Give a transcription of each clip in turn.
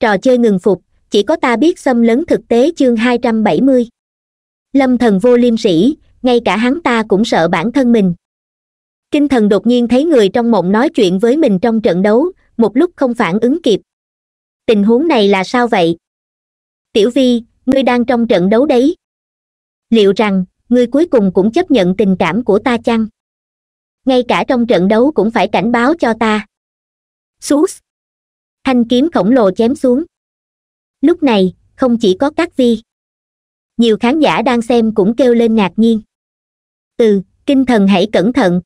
trò chơi ngừng phục chỉ có ta biết xâm lấn thực tế chương hai trăm bảy mươi lâm thần vô liêm sỉ ngay cả hắn ta cũng sợ bản thân mình kinh thần đột nhiên thấy người trong mộng nói chuyện với mình trong trận đấu một lúc không phản ứng kịp tình huống này là sao vậy tiểu vi ngươi đang trong trận đấu đấy liệu rằng ngươi cuối cùng cũng chấp nhận tình cảm của ta chăng ngay cả trong trận đấu cũng phải cảnh báo cho ta sus thanh kiếm khổng lồ chém xuống lúc này không chỉ có các vi nhiều khán giả đang xem cũng kêu lên ngạc nhiên từ kinh thần hãy cẩn thận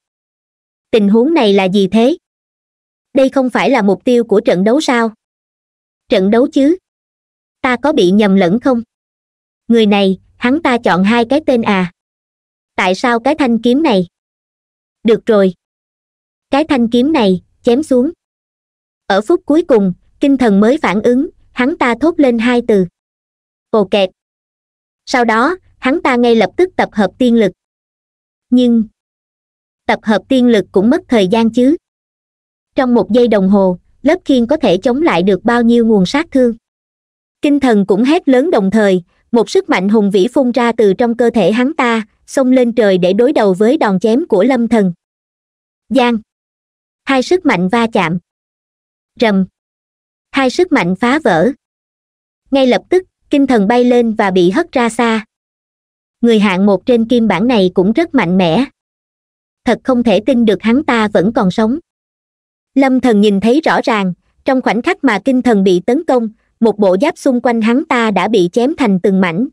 tình huống này là gì thế đây không phải là mục tiêu của trận đấu sao trận đấu chứ ta có bị nhầm lẫn không người này hắn ta chọn hai cái tên à tại sao cái thanh kiếm này được rồi cái thanh kiếm này chém xuống ở phút cuối cùng kinh thần mới phản ứng hắn ta thốt lên hai từ ồ kẹt sau đó hắn ta ngay lập tức tập hợp tiên lực nhưng tập hợp tiên lực cũng mất thời gian chứ trong một giây đồng hồ lớp khiên có thể chống lại được bao nhiêu nguồn sát thương kinh thần cũng hét lớn đồng thời một sức mạnh hùng vĩ phun ra từ trong cơ thể hắn ta xông lên trời để đối đầu với đòn chém của lâm thần giang hai sức mạnh va chạm rầm hai sức mạnh phá vỡ ngay lập tức kinh thần bay lên và bị hất ra xa người hạng một trên kim bản này cũng rất mạnh mẽ thật không thể tin được hắn ta vẫn còn sống lâm thần nhìn thấy rõ ràng trong khoảnh khắc mà kinh thần bị tấn công một bộ giáp xung quanh hắn ta đã bị chém thành từng mảnh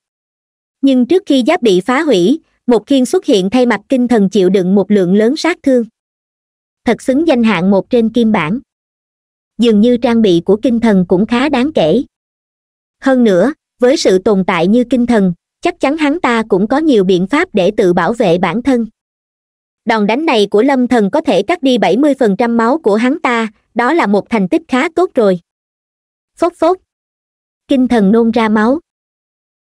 nhưng trước khi giáp bị phá hủy một khiên xuất hiện thay mặt kinh thần chịu đựng một lượng lớn sát thương thật xứng danh hạng một trên kim bản dường như trang bị của kinh thần cũng khá đáng kể hơn nữa với sự tồn tại như kinh thần chắc chắn hắn ta cũng có nhiều biện pháp để tự bảo vệ bản thân đòn đánh này của lâm thần có thể cắt đi bảy mươi phần trăm máu của hắn ta đó là một thành tích khá tốt rồi phốc phốc kinh thần nôn ra máu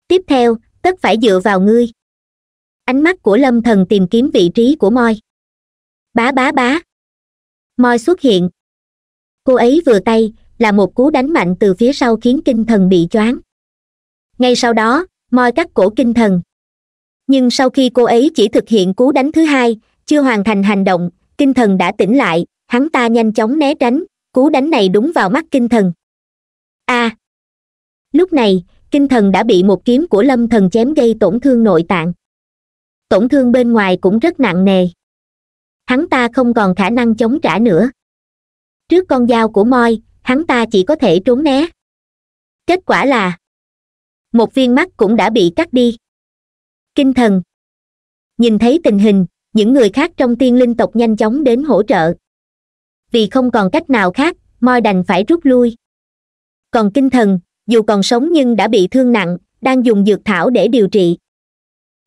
tiếp theo tất phải dựa vào ngươi ánh mắt của lâm thần tìm kiếm vị trí của moi bá bá bá moi xuất hiện cô ấy vừa tay là một cú đánh mạnh từ phía sau khiến kinh thần bị choáng ngay sau đó moi cắt cổ kinh thần nhưng sau khi cô ấy chỉ thực hiện cú đánh thứ hai chưa hoàn thành hành động kinh thần đã tỉnh lại hắn ta nhanh chóng né tránh cú đánh này đúng vào mắt kinh thần a à, lúc này kinh thần đã bị một kiếm của lâm thần chém gây tổn thương nội tạng tổn thương bên ngoài cũng rất nặng nề hắn ta không còn khả năng chống trả nữa trước con dao của moi hắn ta chỉ có thể trốn né kết quả là một viên mắt cũng đã bị cắt đi kinh thần nhìn thấy tình hình những người khác trong tiên linh tộc nhanh chóng đến hỗ trợ vì không còn cách nào khác moi đành phải rút lui còn kinh thần dù còn sống nhưng đã bị thương nặng đang dùng dược thảo để điều trị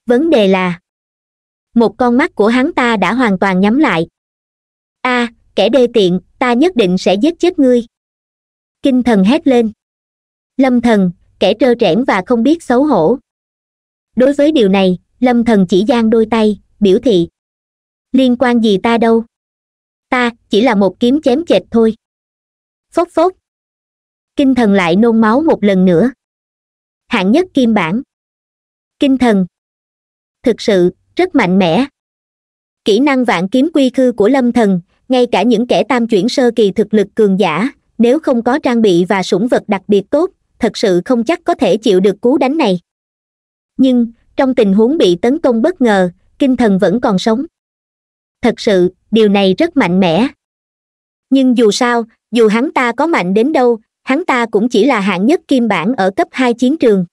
vấn đề là một con mắt của hắn ta đã hoàn toàn nhắm lại a à, kẻ đê tiện ta nhất định sẽ giết chết ngươi kinh thần hét lên lâm thần kẻ trơ trẽn và không biết xấu hổ đối với điều này lâm thần chỉ giang đôi tay biểu thị liên quan gì ta đâu ta chỉ là một kiếm chém chệch thôi phốc phốc kinh thần lại nôn máu một lần nữa hạng nhất kim bản kinh thần thực sự rất mạnh mẽ kỹ năng vạn kiếm quy khư của lâm thần ngay cả những kẻ tam chuyển sơ kỳ thực lực cường giả nếu không có trang bị và sủng vật đặc biệt tốt thật sự không chắc có thể chịu được cú đánh này nhưng trong tình huống bị tấn công bất ngờ kinh thần vẫn còn sống thật sự điều này rất mạnh mẽ nhưng dù sao dù hắn ta có mạnh đến đâu hắn ta cũng chỉ là hạng nhất kim bản ở cấp hai chiến trường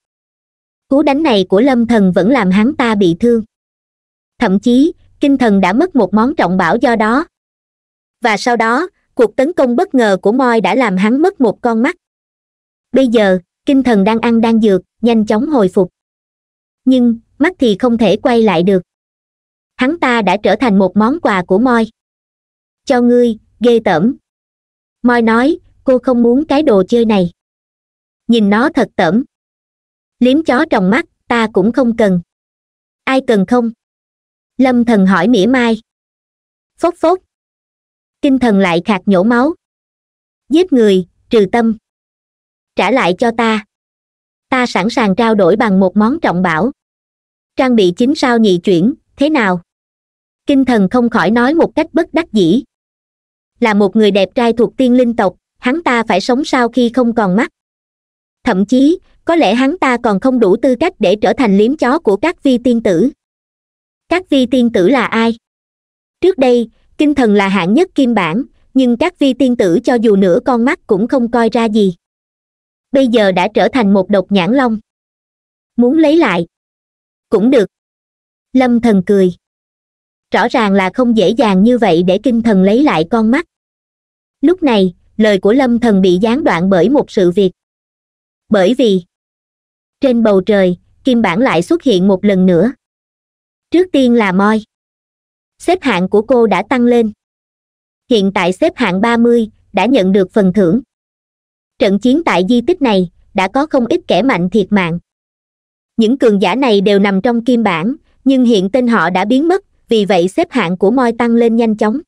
cú đánh này của lâm thần vẫn làm hắn ta bị thương thậm chí kinh thần đã mất một món trọng bảo do đó và sau đó cuộc tấn công bất ngờ của moi đã làm hắn mất một con mắt bây giờ kinh thần đang ăn đang dược nhanh chóng hồi phục nhưng mắt thì không thể quay lại được hắn ta đã trở thành một món quà của moi cho ngươi ghê tởm moi nói cô không muốn cái đồ chơi này nhìn nó thật tởm liếm chó trong mắt ta cũng không cần ai cần không lâm thần hỏi mỉa mai phốc phốc kinh thần lại khạc nhổ máu giết người trừ tâm trả lại cho ta ta sẵn sàng trao đổi bằng một món trọng bảo trang bị chính sao nhị chuyển thế nào kinh thần không khỏi nói một cách bất đắc dĩ là một người đẹp trai thuộc tiên linh tộc hắn ta phải sống sao khi không còn mắt thậm chí có lẽ hắn ta còn không đủ tư cách để trở thành liếm chó của các vi tiên tử các vi tiên tử là ai trước đây kinh thần là hạng nhất kim bản nhưng các vi tiên tử cho dù nửa con mắt cũng không coi ra gì bây giờ đã trở thành một độc nhãn long muốn lấy lại cũng được lâm thần cười rõ ràng là không dễ dàng như vậy để kinh thần lấy lại con mắt lúc này lời của lâm thần bị gián đoạn bởi một sự việc bởi vì trên bầu trời kim bản lại xuất hiện một lần nữa trước tiên là moi xếp hạng của cô đã tăng lên hiện tại xếp hạng ba mươi đã nhận được phần thưởng trận chiến tại di tích này đã có không ít kẻ mạnh thiệt mạng những cường giả này đều nằm trong kim bản, nhưng hiện tên họ đã biến mất vì vậy xếp hạng của moi tăng lên nhanh chóng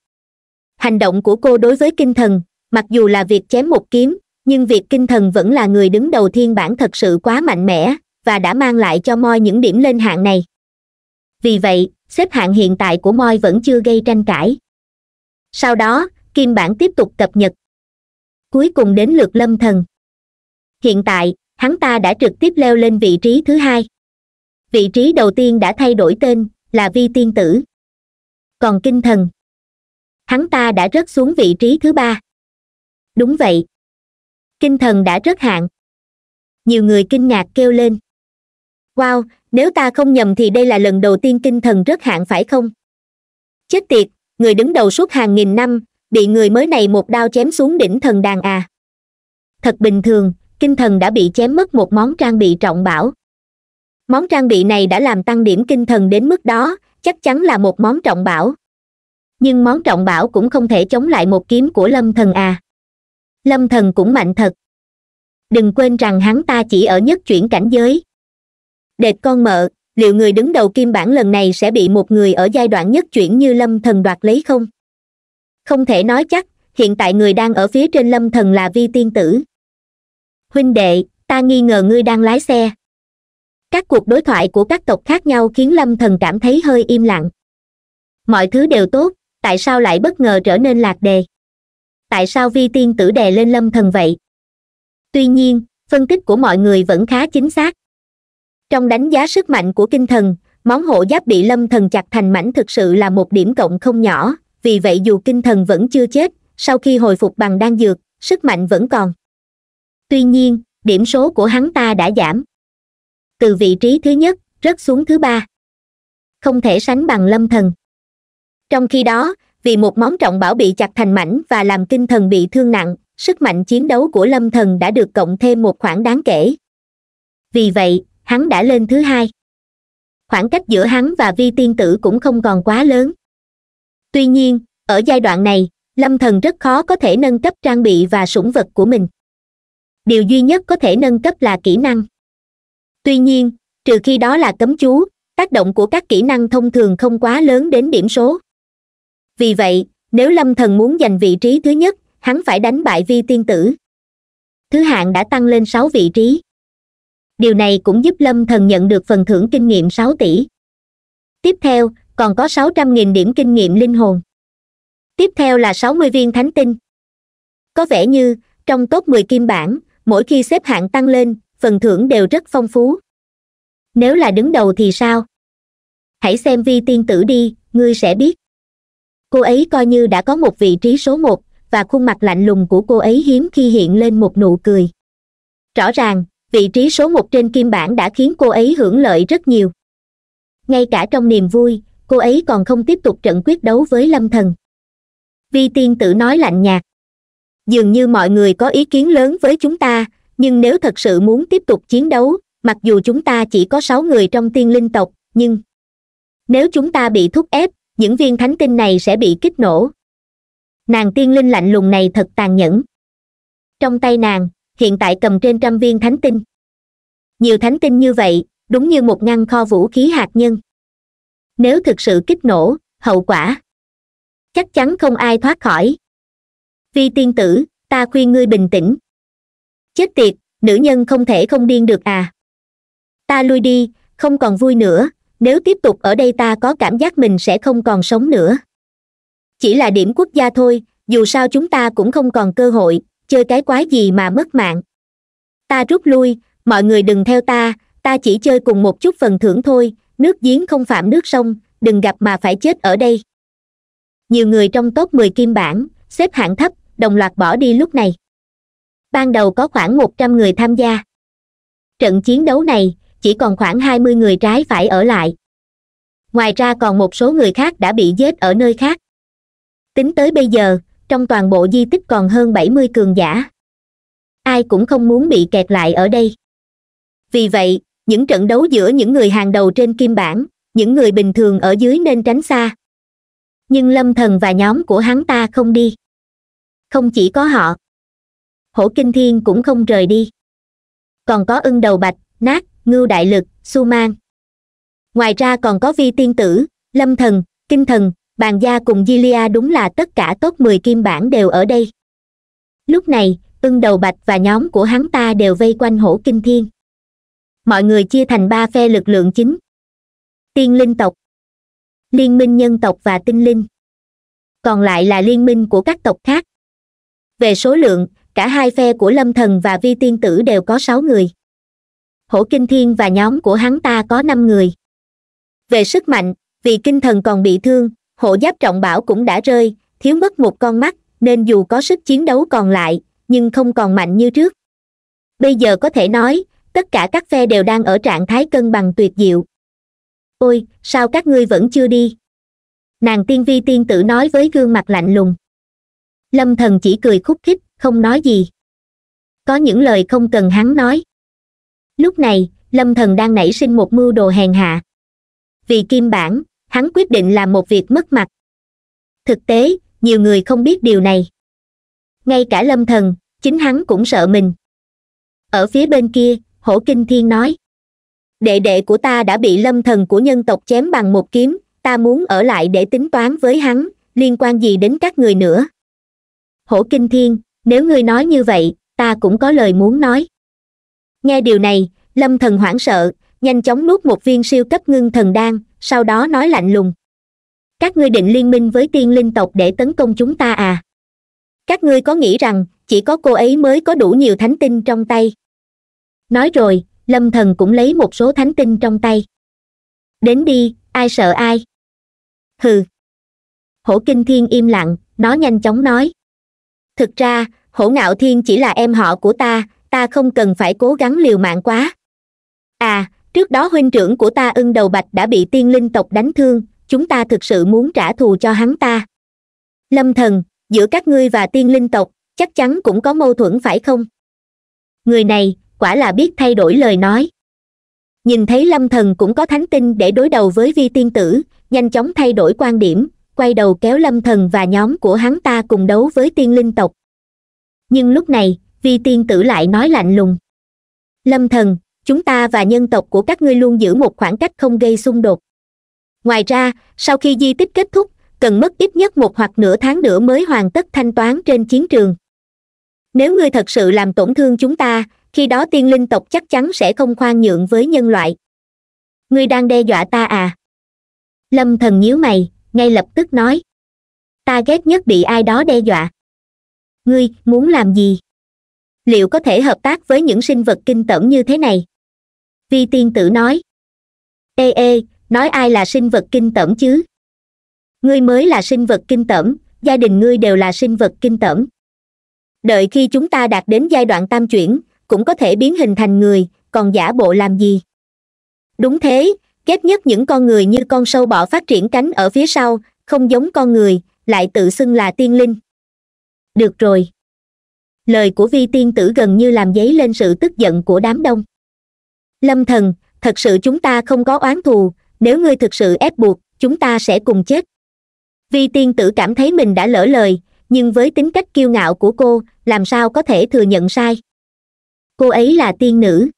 hành động của cô đối với kinh thần mặc dù là việc chém một kiếm nhưng việc kinh thần vẫn là người đứng đầu thiên bản thật sự quá mạnh mẽ và đã mang lại cho moi những điểm lên hạng này vì vậy xếp hạng hiện tại của moi vẫn chưa gây tranh cãi sau đó kim bản tiếp tục cập nhật cuối cùng đến lượt lâm thần hiện tại hắn ta đã trực tiếp leo lên vị trí thứ hai vị trí đầu tiên đã thay đổi tên là vi tiên tử còn kinh thần hắn ta đã rớt xuống vị trí thứ ba đúng vậy kinh thần đã rớt hạng nhiều người kinh ngạc kêu lên wow nếu ta không nhầm thì đây là lần đầu tiên kinh thần rất hạn phải không chết tiệt người đứng đầu suốt hàng nghìn năm bị người mới này một đao chém xuống đỉnh thần đàn à thật bình thường kinh thần đã bị chém mất một món trang bị trọng bảo món trang bị này đã làm tăng điểm kinh thần đến mức đó chắc chắn là một món trọng bảo nhưng món trọng bảo cũng không thể chống lại một kiếm của lâm thần à lâm thần cũng mạnh thật đừng quên rằng hắn ta chỉ ở nhất chuyển cảnh giới đệt con mợ liệu người đứng đầu kim bản lần này sẽ bị một người ở giai đoạn nhất chuyển như lâm thần đoạt lấy không không thể nói chắc hiện tại người đang ở phía trên lâm thần là vi tiên tử huynh đệ ta nghi ngờ ngươi đang lái xe các cuộc đối thoại của các tộc khác nhau khiến lâm thần cảm thấy hơi im lặng mọi thứ đều tốt tại sao lại bất ngờ trở nên lạc đề tại sao vi tiên tử đè lên lâm thần vậy tuy nhiên phân tích của mọi người vẫn khá chính xác trong đánh giá sức mạnh của kinh thần món hộ giáp bị lâm thần chặt thành mảnh thực sự là một điểm cộng không nhỏ vì vậy dù kinh thần vẫn chưa chết sau khi hồi phục bằng đan dược sức mạnh vẫn còn tuy nhiên điểm số của hắn ta đã giảm từ vị trí thứ nhất rớt xuống thứ ba không thể sánh bằng lâm thần trong khi đó vì một món trọng bảo bị chặt thành mảnh và làm kinh thần bị thương nặng sức mạnh chiến đấu của lâm thần đã được cộng thêm một khoản đáng kể vì vậy hắn đã lên thứ hai khoảng cách giữa hắn và vi tiên tử cũng không còn quá lớn tuy nhiên ở giai đoạn này lâm thần rất khó có thể nâng cấp trang bị và sủng vật của mình điều duy nhất có thể nâng cấp là kỹ năng tuy nhiên trừ khi đó là cấm chú tác động của các kỹ năng thông thường không quá lớn đến điểm số vì vậy nếu lâm thần muốn giành vị trí thứ nhất hắn phải đánh bại vi tiên tử thứ hạng đã tăng lên sáu vị trí điều này cũng giúp lâm thần nhận được phần thưởng kinh nghiệm sáu tỷ tiếp theo còn có sáu trăm nghìn điểm kinh nghiệm linh hồn tiếp theo là sáu mươi viên thánh tinh có vẻ như trong top mười kim bản, mỗi khi xếp hạng tăng lên phần thưởng đều rất phong phú nếu là đứng đầu thì sao hãy xem vi tiên tử đi ngươi sẽ biết cô ấy coi như đã có một vị trí số một và khuôn mặt lạnh lùng của cô ấy hiếm khi hiện lên một nụ cười rõ ràng vị trí số một trên kim bản đã khiến cô ấy hưởng lợi rất nhiều ngay cả trong niềm vui cô ấy còn không tiếp tục trận quyết đấu với lâm thần vi tiên tử nói lạnh nhạt dường như mọi người có ý kiến lớn với chúng ta nhưng nếu thật sự muốn tiếp tục chiến đấu mặc dù chúng ta chỉ có sáu người trong tiên linh tộc nhưng nếu chúng ta bị thúc ép những viên thánh tinh này sẽ bị kích nổ nàng tiên linh lạnh lùng này thật tàn nhẫn trong tay nàng hiện tại cầm trên trăm viên thánh tinh nhiều thánh tinh như vậy đúng như một ngăn kho vũ khí hạt nhân nếu thực sự kích nổ hậu quả chắc chắn không ai thoát khỏi vi tiên tử ta khuyên ngươi bình tĩnh chết tiệt nữ nhân không thể không điên được à ta lui đi không còn vui nữa nếu tiếp tục ở đây ta có cảm giác mình sẽ không còn sống nữa chỉ là điểm quốc gia thôi dù sao chúng ta cũng không còn cơ hội chơi cái quái gì mà mất mạng ta rút lui mọi người đừng theo ta ta chỉ chơi cùng một chút phần thưởng thôi nước giếng không phạm nước sông đừng gặp mà phải chết ở đây nhiều người trong top mười kim bản xếp hạng thấp đồng loạt bỏ đi lúc này ban đầu có khoảng một trăm người tham gia trận chiến đấu này chỉ còn khoảng hai mươi người trái phải ở lại ngoài ra còn một số người khác đã bị giết ở nơi khác tính tới bây giờ trong toàn bộ di tích còn hơn bảy mươi cường giả ai cũng không muốn bị kẹt lại ở đây vì vậy những trận đấu giữa những người hàng đầu trên kim bản những người bình thường ở dưới nên tránh xa nhưng lâm thần và nhóm của hắn ta không đi không chỉ có họ hổ kinh thiên cũng không rời đi còn có ưng đầu bạch nát ngưu đại lực su mang ngoài ra còn có vi tiên tử lâm thần kinh thần bàn gia cùng gilia đúng là tất cả top mười kim bản đều ở đây lúc này ưng đầu bạch và nhóm của hắn ta đều vây quanh hổ kinh thiên mọi người chia thành ba phe lực lượng chính tiên linh tộc liên minh nhân tộc và tinh linh còn lại là liên minh của các tộc khác về số lượng cả hai phe của lâm thần và vi tiên tử đều có sáu người hổ kinh thiên và nhóm của hắn ta có năm người về sức mạnh vì kinh thần còn bị thương hộ giáp trọng bảo cũng đã rơi thiếu mất một con mắt nên dù có sức chiến đấu còn lại nhưng không còn mạnh như trước bây giờ có thể nói tất cả các phe đều đang ở trạng thái cân bằng tuyệt diệu ôi sao các ngươi vẫn chưa đi nàng tiên vi tiên tử nói với gương mặt lạnh lùng lâm thần chỉ cười khúc khích không nói gì có những lời không cần hắn nói lúc này lâm thần đang nảy sinh một mưu đồ hèn hạ vì kim bản hắn quyết định làm một việc mất mặt thực tế nhiều người không biết điều này ngay cả lâm thần chính hắn cũng sợ mình ở phía bên kia hổ kinh thiên nói đệ đệ của ta đã bị lâm thần của nhân tộc chém bằng một kiếm ta muốn ở lại để tính toán với hắn liên quan gì đến các người nữa hổ kinh thiên nếu ngươi nói như vậy ta cũng có lời muốn nói nghe điều này lâm thần hoảng sợ nhanh chóng nuốt một viên siêu cấp ngưng thần đan sau đó nói lạnh lùng các ngươi định liên minh với tiên linh tộc để tấn công chúng ta à các ngươi có nghĩ rằng chỉ có cô ấy mới có đủ nhiều thánh tinh trong tay nói rồi lâm thần cũng lấy một số thánh tinh trong tay đến đi ai sợ ai hừ hổ kinh thiên im lặng nó nhanh chóng nói thực ra hổ ngạo thiên chỉ là em họ của ta ta không cần phải cố gắng liều mạng quá à trước đó huynh trưởng của ta ưng đầu bạch đã bị tiên linh tộc đánh thương chúng ta thực sự muốn trả thù cho hắn ta lâm thần giữa các ngươi và tiên linh tộc chắc chắn cũng có mâu thuẫn phải không người này quả là biết thay đổi lời nói nhìn thấy lâm thần cũng có thánh tinh để đối đầu với vi tiên tử nhanh chóng thay đổi quan điểm quay đầu kéo lâm thần và nhóm của hắn ta cùng đấu với tiên linh tộc nhưng lúc này vi tiên tử lại nói lạnh lùng lâm thần chúng ta và nhân tộc của các ngươi luôn giữ một khoảng cách không gây xung đột ngoài ra sau khi di tích kết thúc cần mất ít nhất một hoặc nửa tháng nữa mới hoàn tất thanh toán trên chiến trường nếu ngươi thật sự làm tổn thương chúng ta khi đó tiên linh tộc chắc chắn sẽ không khoan nhượng với nhân loại ngươi đang đe dọa ta à lâm thần nhíu mày ngay lập tức nói ta ghét nhất bị ai đó đe dọa ngươi muốn làm gì liệu có thể hợp tác với những sinh vật kinh tởm như thế này vi tiên tử nói ê ê nói ai là sinh vật kinh tởm chứ ngươi mới là sinh vật kinh tởm gia đình ngươi đều là sinh vật kinh tởm đợi khi chúng ta đạt đến giai đoạn tam chuyển cũng có thể biến hình thành người còn giả bộ làm gì đúng thế ghét nhất những con người như con sâu bọ phát triển cánh ở phía sau không giống con người lại tự xưng là tiên linh được rồi lời của vi tiên tử gần như làm giấy lên sự tức giận của đám đông lâm thần thật sự chúng ta không có oán thù nếu ngươi thực sự ép buộc chúng ta sẽ cùng chết vi tiên tử cảm thấy mình đã lỡ lời nhưng với tính cách kiêu ngạo của cô làm sao có thể thừa nhận sai cô ấy là tiên nữ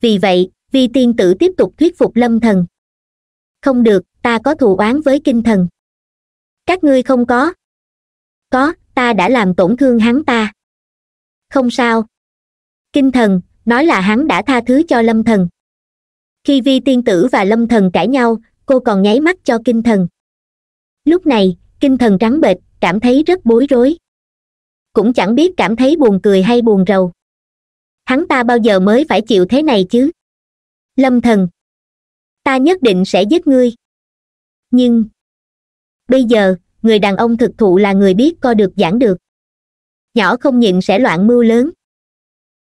vì vậy vi tiên tử tiếp tục thuyết phục lâm thần không được ta có thù oán với kinh thần các ngươi không có có ta đã làm tổn thương hắn ta không sao kinh thần nói là hắn đã tha thứ cho lâm thần khi vi tiên tử và lâm thần cãi nhau cô còn nháy mắt cho kinh thần lúc này kinh thần trắng bệch cảm thấy rất bối rối cũng chẳng biết cảm thấy buồn cười hay buồn rầu hắn ta bao giờ mới phải chịu thế này chứ lâm thần ta nhất định sẽ giết ngươi nhưng bây giờ người đàn ông thực thụ là người biết co được giảng được nhỏ không nhịn sẽ loạn mưu lớn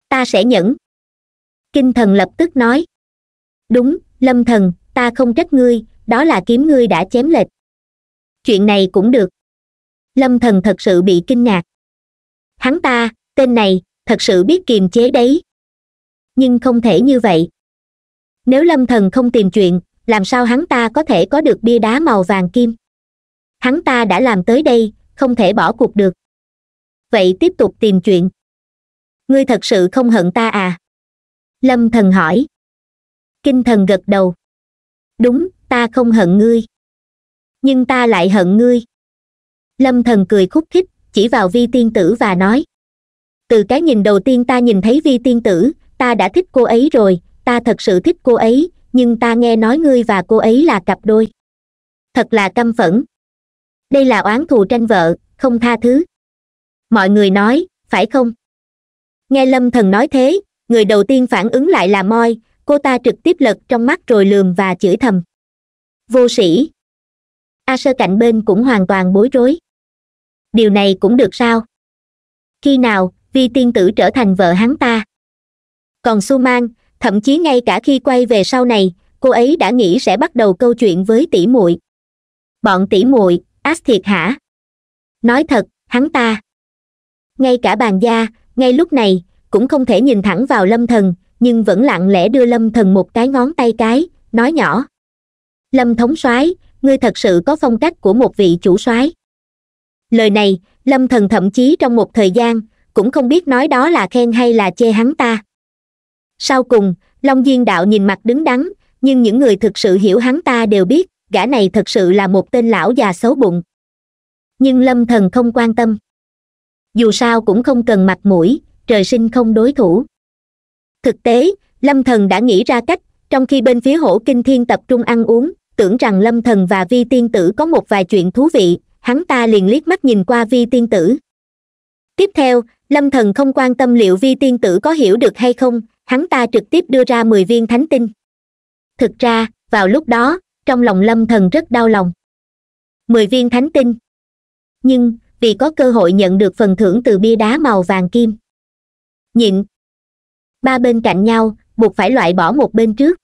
ta sẽ nhẫn kinh thần lập tức nói đúng lâm thần ta không trách ngươi đó là kiếm ngươi đã chém lệch chuyện này cũng được lâm thần thật sự bị kinh ngạc hắn ta tên này thật sự biết kiềm chế đấy nhưng không thể như vậy nếu lâm thần không tìm chuyện làm sao hắn ta có thể có được bia đá màu vàng kim hắn ta đã làm tới đây không thể bỏ cuộc được vậy tiếp tục tìm chuyện ngươi thật sự không hận ta à lâm thần hỏi kinh thần gật đầu đúng ta không hận ngươi nhưng ta lại hận ngươi lâm thần cười khúc khích chỉ vào vi tiên tử và nói từ cái nhìn đầu tiên ta nhìn thấy vi tiên tử ta đã thích cô ấy rồi ta thật sự thích cô ấy nhưng ta nghe nói ngươi và cô ấy là cặp đôi thật là căm phẫn đây là oán thù tranh vợ không tha thứ mọi người nói phải không nghe lâm thần nói thế người đầu tiên phản ứng lại là moi cô ta trực tiếp lật trong mắt rồi lườm và chửi thầm vô sĩ a sơ cạnh bên cũng hoàn toàn bối rối điều này cũng được sao khi nào vi tiên tử trở thành vợ hắn ta còn su mang thậm chí ngay cả khi quay về sau này cô ấy đã nghĩ sẽ bắt đầu câu chuyện với tỷ muội bọn tỷ muội ác thiệt hả nói thật hắn ta ngay cả bàn gia ngay lúc này cũng không thể nhìn thẳng vào lâm thần nhưng vẫn lặng lẽ đưa lâm thần một cái ngón tay cái nói nhỏ lâm thống soái ngươi thật sự có phong cách của một vị chủ soái lời này lâm thần thậm chí trong một thời gian cũng không biết nói đó là khen hay là chê hắn ta sau cùng long diên đạo nhìn mặt đứng đắn nhưng những người thực sự hiểu hắn ta đều biết gã này thật sự là một tên lão già xấu bụng nhưng lâm thần không quan tâm dù sao cũng không cần mặt mũi trời sinh không đối thủ thực tế lâm thần đã nghĩ ra cách trong khi bên phía hổ kinh thiên tập trung ăn uống tưởng rằng lâm thần và vi tiên tử có một vài chuyện thú vị hắn ta liền liếc mắt nhìn qua vi tiên tử tiếp theo lâm thần không quan tâm liệu vi tiên tử có hiểu được hay không hắn ta trực tiếp đưa ra mười viên thánh tinh thực ra vào lúc đó trong lòng lâm thần rất đau lòng mười viên thánh tinh nhưng vì có cơ hội nhận được phần thưởng từ bia đá màu vàng kim nhịn ba bên cạnh nhau buộc phải loại bỏ một bên trước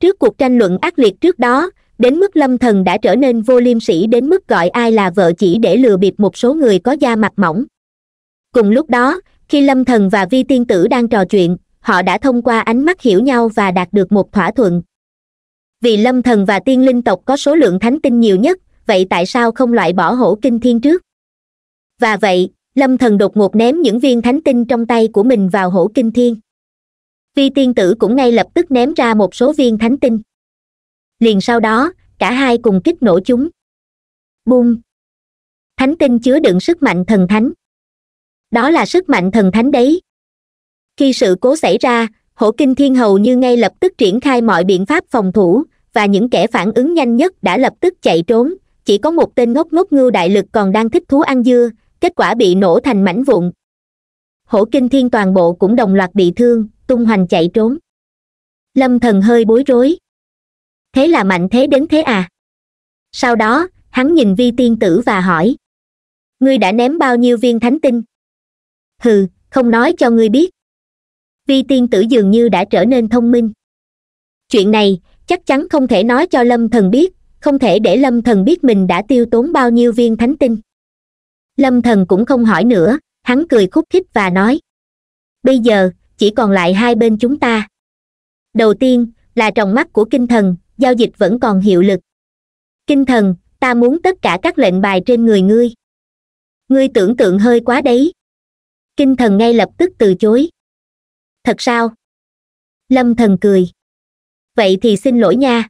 trước cuộc tranh luận ác liệt trước đó đến mức lâm thần đã trở nên vô liêm sỉ đến mức gọi ai là vợ chỉ để lừa bịp một số người có da mặt mỏng cùng lúc đó khi lâm thần và vi tiên tử đang trò chuyện họ đã thông qua ánh mắt hiểu nhau và đạt được một thỏa thuận vì lâm thần và tiên linh tộc có số lượng thánh tinh nhiều nhất vậy tại sao không loại bỏ hổ kinh thiên trước và vậy lâm thần đột ngột ném những viên thánh tinh trong tay của mình vào hổ kinh thiên vi tiên tử cũng ngay lập tức ném ra một số viên thánh tinh liền sau đó cả hai cùng kích nổ chúng bung thánh tinh chứa đựng sức mạnh thần thánh đó là sức mạnh thần thánh đấy khi sự cố xảy ra hổ kinh thiên hầu như ngay lập tức triển khai mọi biện pháp phòng thủ và những kẻ phản ứng nhanh nhất đã lập tức chạy trốn chỉ có một tên ngốc ngốc ngưu đại lực còn đang thích thú ăn dưa kết quả bị nổ thành mảnh vụn hổ kinh thiên toàn bộ cũng đồng loạt bị thương tung hoành chạy trốn lâm thần hơi bối rối thế là mạnh thế đến thế à sau đó hắn nhìn vi tiên tử và hỏi ngươi đã ném bao nhiêu viên thánh tinh hừ không nói cho ngươi biết vi tiên tử dường như đã trở nên thông minh chuyện này chắc chắn không thể nói cho lâm thần biết không thể để lâm thần biết mình đã tiêu tốn bao nhiêu viên thánh tinh lâm thần cũng không hỏi nữa hắn cười khúc khích và nói bây giờ chỉ còn lại hai bên chúng ta đầu tiên là trong mắt của kinh thần giao dịch vẫn còn hiệu lực kinh thần ta muốn tất cả các lệnh bài trên người ngươi ngươi tưởng tượng hơi quá đấy kinh thần ngay lập tức từ chối thật sao lâm thần cười vậy thì xin lỗi nha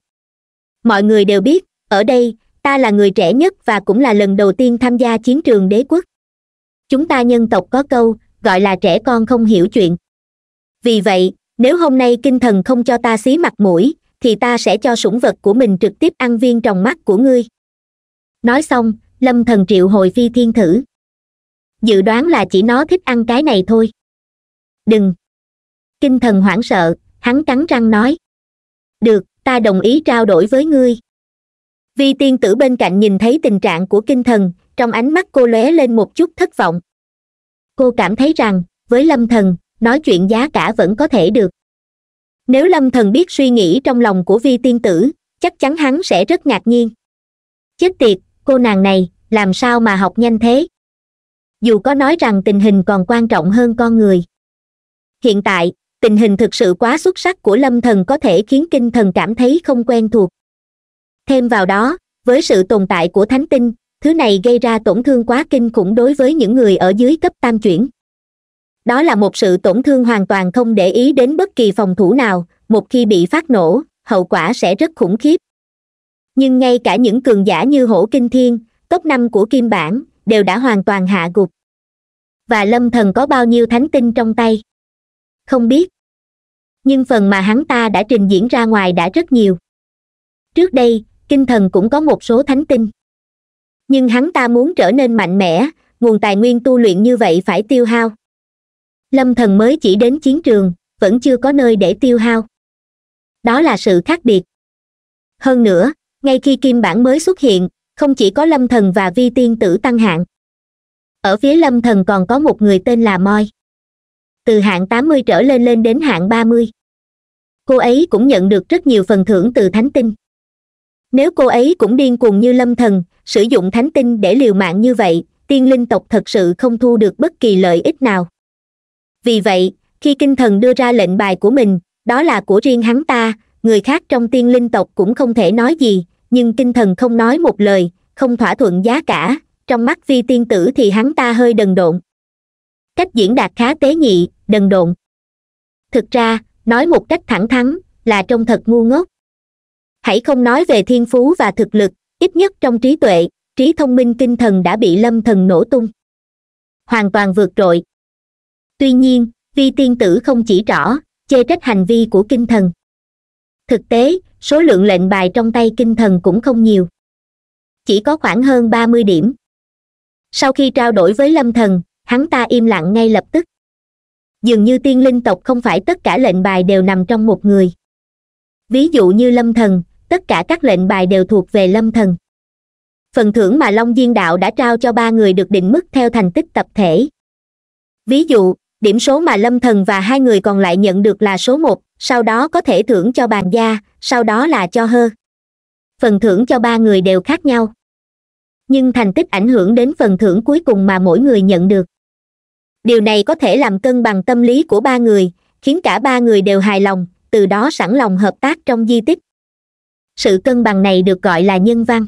mọi người đều biết ở đây ta là người trẻ nhất và cũng là lần đầu tiên tham gia chiến trường đế quốc chúng ta nhân tộc có câu gọi là trẻ con không hiểu chuyện vì vậy nếu hôm nay kinh thần không cho ta xí mặt mũi thì ta sẽ cho sủng vật của mình trực tiếp ăn viên trong mắt của ngươi nói xong lâm thần triệu hồi phi thiên thử dự đoán là chỉ nó thích ăn cái này thôi đừng kinh thần hoảng sợ hắn cắn răng nói được ta đồng ý trao đổi với ngươi vi tiên tử bên cạnh nhìn thấy tình trạng của kinh thần trong ánh mắt cô lóe lên một chút thất vọng cô cảm thấy rằng với lâm thần nói chuyện giá cả vẫn có thể được nếu lâm thần biết suy nghĩ trong lòng của vi tiên tử chắc chắn hắn sẽ rất ngạc nhiên chết tiệt cô nàng này làm sao mà học nhanh thế dù có nói rằng tình hình còn quan trọng hơn con người hiện tại tình hình thực sự quá xuất sắc của lâm thần có thể khiến kinh thần cảm thấy không quen thuộc thêm vào đó với sự tồn tại của thánh tinh thứ này gây ra tổn thương quá kinh khủng đối với những người ở dưới cấp tam chuyển đó là một sự tổn thương hoàn toàn không để ý đến bất kỳ phòng thủ nào một khi bị phát nổ hậu quả sẽ rất khủng khiếp nhưng ngay cả những cường giả như hổ kinh thiên top năm của kim bản đều đã hoàn toàn hạ gục và lâm thần có bao nhiêu thánh tinh trong tay không biết nhưng phần mà hắn ta đã trình diễn ra ngoài đã rất nhiều trước đây kinh thần cũng có một số thánh tinh nhưng hắn ta muốn trở nên mạnh mẽ nguồn tài nguyên tu luyện như vậy phải tiêu hao lâm thần mới chỉ đến chiến trường vẫn chưa có nơi để tiêu hao đó là sự khác biệt hơn nữa ngay khi kim bản mới xuất hiện không chỉ có lâm thần và vi tiên tử tăng hạng ở phía lâm thần còn có một người tên là moi từ hạng tám mươi trở lên lên đến hạng ba mươi cô ấy cũng nhận được rất nhiều phần thưởng từ thánh tinh nếu cô ấy cũng điên cuồng như lâm thần sử dụng thánh tinh để liều mạng như vậy tiên linh tộc thật sự không thu được bất kỳ lợi ích nào vì vậy khi kinh thần đưa ra lệnh bài của mình đó là của riêng hắn ta người khác trong tiên linh tộc cũng không thể nói gì nhưng kinh thần không nói một lời không thỏa thuận giá cả trong mắt vi tiên tử thì hắn ta hơi đần độn cách diễn đạt khá tế nhị đần độn thực ra nói một cách thẳng thắn là trông thật ngu ngốc hãy không nói về thiên phú và thực lực ít nhất trong trí tuệ trí thông minh tinh thần đã bị lâm thần nổ tung hoàn toàn vượt trội tuy nhiên vi tiên tử không chỉ rõ chê trách hành vi của kinh thần thực tế số lượng lệnh bài trong tay kinh thần cũng không nhiều chỉ có khoảng hơn ba mươi điểm sau khi trao đổi với lâm thần hắn ta im lặng ngay lập tức dường như tiên linh tộc không phải tất cả lệnh bài đều nằm trong một người ví dụ như lâm thần tất cả các lệnh bài đều thuộc về lâm thần phần thưởng mà long diên đạo đã trao cho ba người được định mức theo thành tích tập thể ví dụ điểm số mà lâm thần và hai người còn lại nhận được là số một sau đó có thể thưởng cho bàn gia sau đó là cho hơ phần thưởng cho ba người đều khác nhau nhưng thành tích ảnh hưởng đến phần thưởng cuối cùng mà mỗi người nhận được điều này có thể làm cân bằng tâm lý của ba người khiến cả ba người đều hài lòng từ đó sẵn lòng hợp tác trong di tích sự cân bằng này được gọi là nhân văn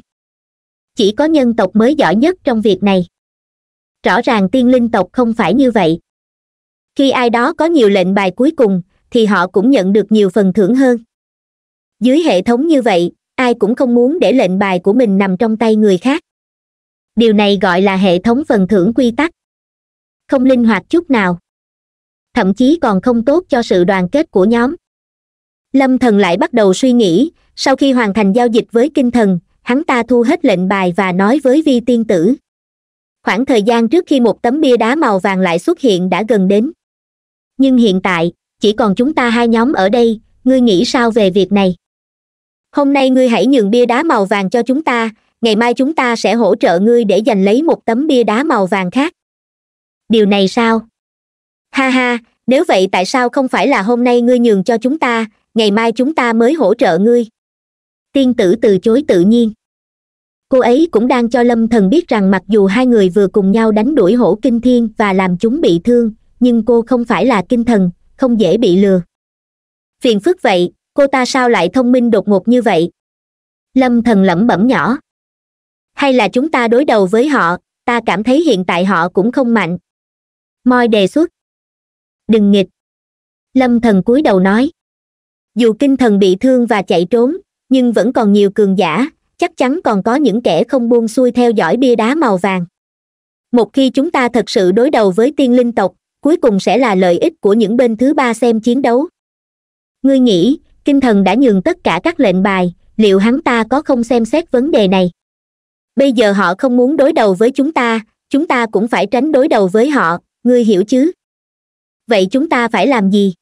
chỉ có nhân tộc mới giỏi nhất trong việc này rõ ràng tiên linh tộc không phải như vậy khi ai đó có nhiều lệnh bài cuối cùng thì họ cũng nhận được nhiều phần thưởng hơn dưới hệ thống như vậy ai cũng không muốn để lệnh bài của mình nằm trong tay người khác điều này gọi là hệ thống phần thưởng quy tắc không linh hoạt chút nào thậm chí còn không tốt cho sự đoàn kết của nhóm lâm thần lại bắt đầu suy nghĩ sau khi hoàn thành giao dịch với kinh thần hắn ta thu hết lệnh bài và nói với vi tiên tử khoảng thời gian trước khi một tấm bia đá màu vàng lại xuất hiện đã gần đến nhưng hiện tại chỉ còn chúng ta hai nhóm ở đây ngươi nghĩ sao về việc này hôm nay ngươi hãy nhường bia đá màu vàng cho chúng ta ngày mai chúng ta sẽ hỗ trợ ngươi để giành lấy một tấm bia đá màu vàng khác điều này sao ha ha nếu vậy tại sao không phải là hôm nay ngươi nhường cho chúng ta ngày mai chúng ta mới hỗ trợ ngươi tiên tử từ chối tự nhiên cô ấy cũng đang cho lâm thần biết rằng mặc dù hai người vừa cùng nhau đánh đuổi hổ kinh thiên và làm chúng bị thương nhưng cô không phải là kinh thần không dễ bị lừa phiền phức vậy cô ta sao lại thông minh đột ngột như vậy lâm thần lẩm bẩm nhỏ hay là chúng ta đối đầu với họ ta cảm thấy hiện tại họ cũng không mạnh moi đề xuất đừng nghịch lâm thần cúi đầu nói dù kinh thần bị thương và chạy trốn nhưng vẫn còn nhiều cường giả chắc chắn còn có những kẻ không buông xuôi theo dõi bia đá màu vàng một khi chúng ta thật sự đối đầu với tiên linh tộc cuối cùng sẽ là lợi ích của những bên thứ ba xem chiến đấu ngươi nghĩ kinh thần đã nhường tất cả các lệnh bài liệu hắn ta có không xem xét vấn đề này bây giờ họ không muốn đối đầu với chúng ta chúng ta cũng phải tránh đối đầu với họ ngươi hiểu chứ vậy chúng ta phải làm gì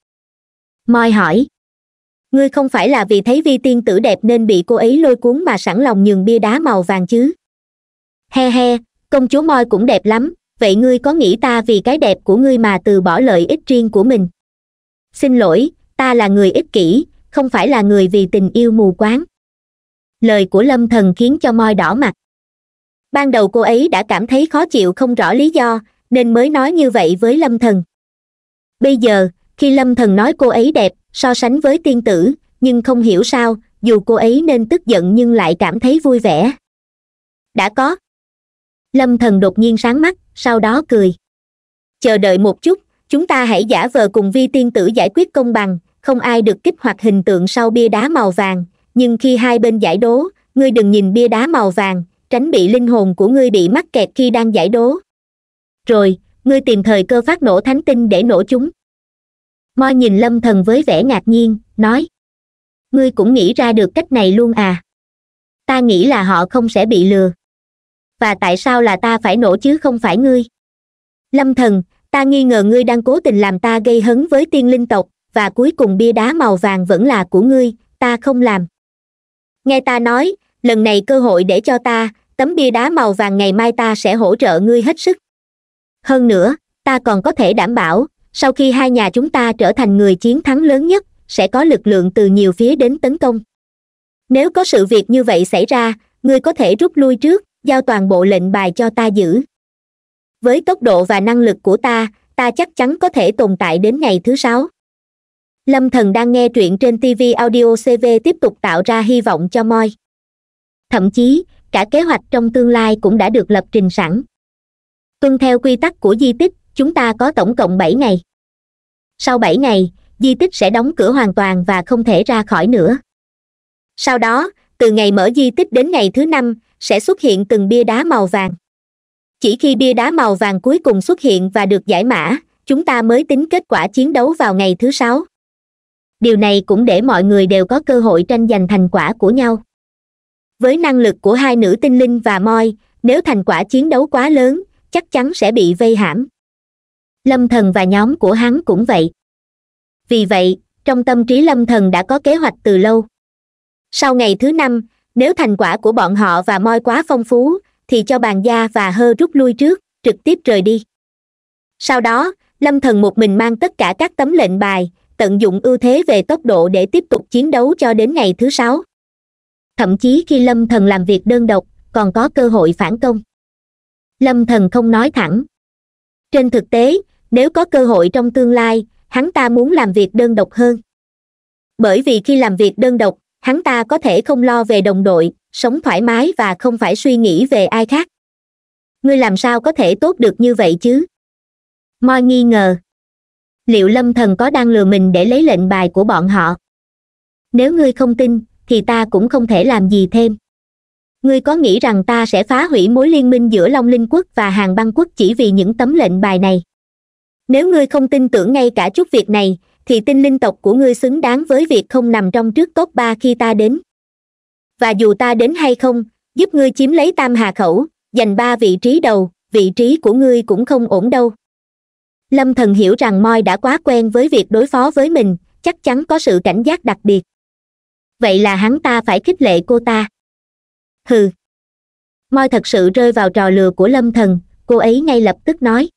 moi hỏi ngươi không phải là vì thấy vi tiên tử đẹp nên bị cô ấy lôi cuốn mà sẵn lòng nhường bia đá màu vàng chứ he he công chúa moi cũng đẹp lắm vậy ngươi có nghĩ ta vì cái đẹp của ngươi mà từ bỏ lợi ích riêng của mình xin lỗi ta là người ích kỷ không phải là người vì tình yêu mù quáng lời của lâm thần khiến cho moi đỏ mặt ban đầu cô ấy đã cảm thấy khó chịu không rõ lý do nên mới nói như vậy với lâm thần bây giờ khi lâm thần nói cô ấy đẹp so sánh với tiên tử nhưng không hiểu sao dù cô ấy nên tức giận nhưng lại cảm thấy vui vẻ đã có lâm thần đột nhiên sáng mắt sau đó cười chờ đợi một chút chúng ta hãy giả vờ cùng vi tiên tử giải quyết công bằng không ai được kích hoạt hình tượng sau bia đá màu vàng nhưng khi hai bên giải đố ngươi đừng nhìn bia đá màu vàng tránh bị linh hồn của ngươi bị mắc kẹt khi đang giải đố rồi ngươi tìm thời cơ phát nổ thánh tinh để nổ chúng mo nhìn lâm thần với vẻ ngạc nhiên nói ngươi cũng nghĩ ra được cách này luôn à ta nghĩ là họ không sẽ bị lừa và tại sao là ta phải nổ chứ không phải ngươi lâm thần ta nghi ngờ ngươi đang cố tình làm ta gây hấn với tiên linh tộc và cuối cùng bia đá màu vàng vẫn là của ngươi ta không làm nghe ta nói lần này cơ hội để cho ta tấm bia đá màu vàng ngày mai ta sẽ hỗ trợ ngươi hết sức hơn nữa ta còn có thể đảm bảo sau khi hai nhà chúng ta trở thành người chiến thắng lớn nhất sẽ có lực lượng từ nhiều phía đến tấn công nếu có sự việc như vậy xảy ra ngươi có thể rút lui trước giao toàn bộ lệnh bài cho ta giữ với tốc độ và năng lực của ta ta chắc chắn có thể tồn tại đến ngày thứ sáu lâm thần đang nghe truyện trên tv audio cv tiếp tục tạo ra hy vọng cho moi thậm chí cả kế hoạch trong tương lai cũng đã được lập trình sẵn tuân theo quy tắc của di tích chúng ta có tổng cộng bảy ngày sau bảy ngày di tích sẽ đóng cửa hoàn toàn và không thể ra khỏi nữa sau đó từ ngày mở di tích đến ngày thứ năm sẽ xuất hiện từng bia đá màu vàng chỉ khi bia đá màu vàng cuối cùng xuất hiện và được giải mã chúng ta mới tính kết quả chiến đấu vào ngày thứ sáu điều này cũng để mọi người đều có cơ hội tranh giành thành quả của nhau với năng lực của hai nữ tinh linh và moi nếu thành quả chiến đấu quá lớn chắc chắn sẽ bị vây hãm lâm thần và nhóm của hắn cũng vậy vì vậy trong tâm trí lâm thần đã có kế hoạch từ lâu sau ngày thứ năm nếu thành quả của bọn họ và moi quá phong phú thì cho bàn gia và hơ rút lui trước trực tiếp rời đi sau đó lâm thần một mình mang tất cả các tấm lệnh bài tận dụng ưu thế về tốc độ để tiếp tục chiến đấu cho đến ngày thứ sáu thậm chí khi lâm thần làm việc đơn độc còn có cơ hội phản công lâm thần không nói thẳng trên thực tế nếu có cơ hội trong tương lai hắn ta muốn làm việc đơn độc hơn bởi vì khi làm việc đơn độc hắn ta có thể không lo về đồng đội sống thoải mái và không phải suy nghĩ về ai khác ngươi làm sao có thể tốt được như vậy chứ moi nghi ngờ liệu lâm thần có đang lừa mình để lấy lệnh bài của bọn họ nếu ngươi không tin thì ta cũng không thể làm gì thêm ngươi có nghĩ rằng ta sẽ phá hủy mối liên minh giữa long linh quốc và hàng băng quốc chỉ vì những tấm lệnh bài này nếu ngươi không tin tưởng ngay cả chút việc này thì tinh linh tộc của ngươi xứng đáng với việc không nằm trong trước top ba khi ta đến và dù ta đến hay không giúp ngươi chiếm lấy tam hà khẩu giành ba vị trí đầu vị trí của ngươi cũng không ổn đâu lâm thần hiểu rằng moi đã quá quen với việc đối phó với mình chắc chắn có sự cảnh giác đặc biệt vậy là hắn ta phải khích lệ cô ta hừ moi thật sự rơi vào trò lừa của lâm thần cô ấy ngay lập tức nói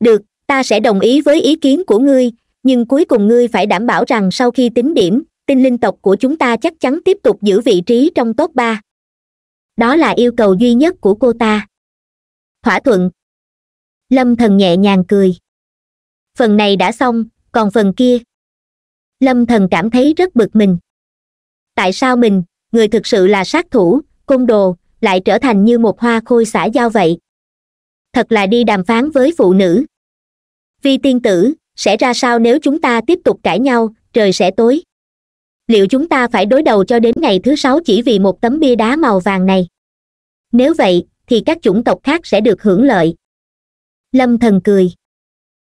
được ta sẽ đồng ý với ý kiến của ngươi nhưng cuối cùng ngươi phải đảm bảo rằng sau khi tính điểm tinh linh tộc của chúng ta chắc chắn tiếp tục giữ vị trí trong top ba đó là yêu cầu duy nhất của cô ta thỏa thuận lâm thần nhẹ nhàng cười phần này đã xong còn phần kia lâm thần cảm thấy rất bực mình tại sao mình người thực sự là sát thủ côn đồ lại trở thành như một hoa khôi xã giao vậy thật là đi đàm phán với phụ nữ vi tiên tử sẽ ra sao nếu chúng ta tiếp tục cãi nhau trời sẽ tối liệu chúng ta phải đối đầu cho đến ngày thứ sáu chỉ vì một tấm bia đá màu vàng này nếu vậy thì các chủng tộc khác sẽ được hưởng lợi lâm thần cười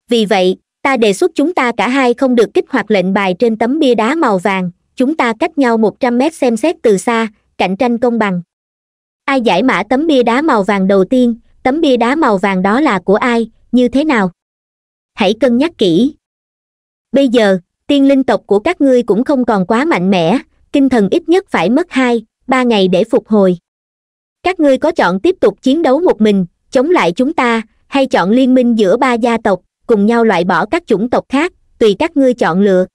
vì vậy ta đề xuất chúng ta cả hai không được kích hoạt lệnh bài trên tấm bia đá màu vàng chúng ta cách nhau một trăm mét xem xét từ xa cạnh tranh công bằng ai giải mã tấm bia đá màu vàng đầu tiên tấm bia đá màu vàng đó là của ai như thế nào hãy cân nhắc kỹ bây giờ tiên linh tộc của các ngươi cũng không còn quá mạnh mẽ tinh thần ít nhất phải mất hai ba ngày để phục hồi các ngươi có chọn tiếp tục chiến đấu một mình chống lại chúng ta hay chọn liên minh giữa ba gia tộc cùng nhau loại bỏ các chủng tộc khác tùy các ngươi chọn lựa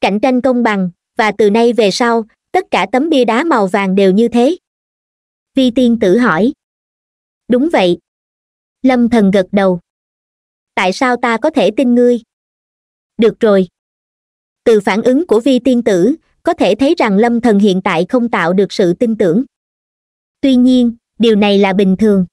cạnh tranh công bằng và từ nay về sau tất cả tấm bia đá màu vàng đều như thế vi tiên tử hỏi đúng vậy lâm thần gật đầu tại sao ta có thể tin ngươi được rồi từ phản ứng của vi tiên tử có thể thấy rằng lâm thần hiện tại không tạo được sự tin tưởng tuy nhiên điều này là bình thường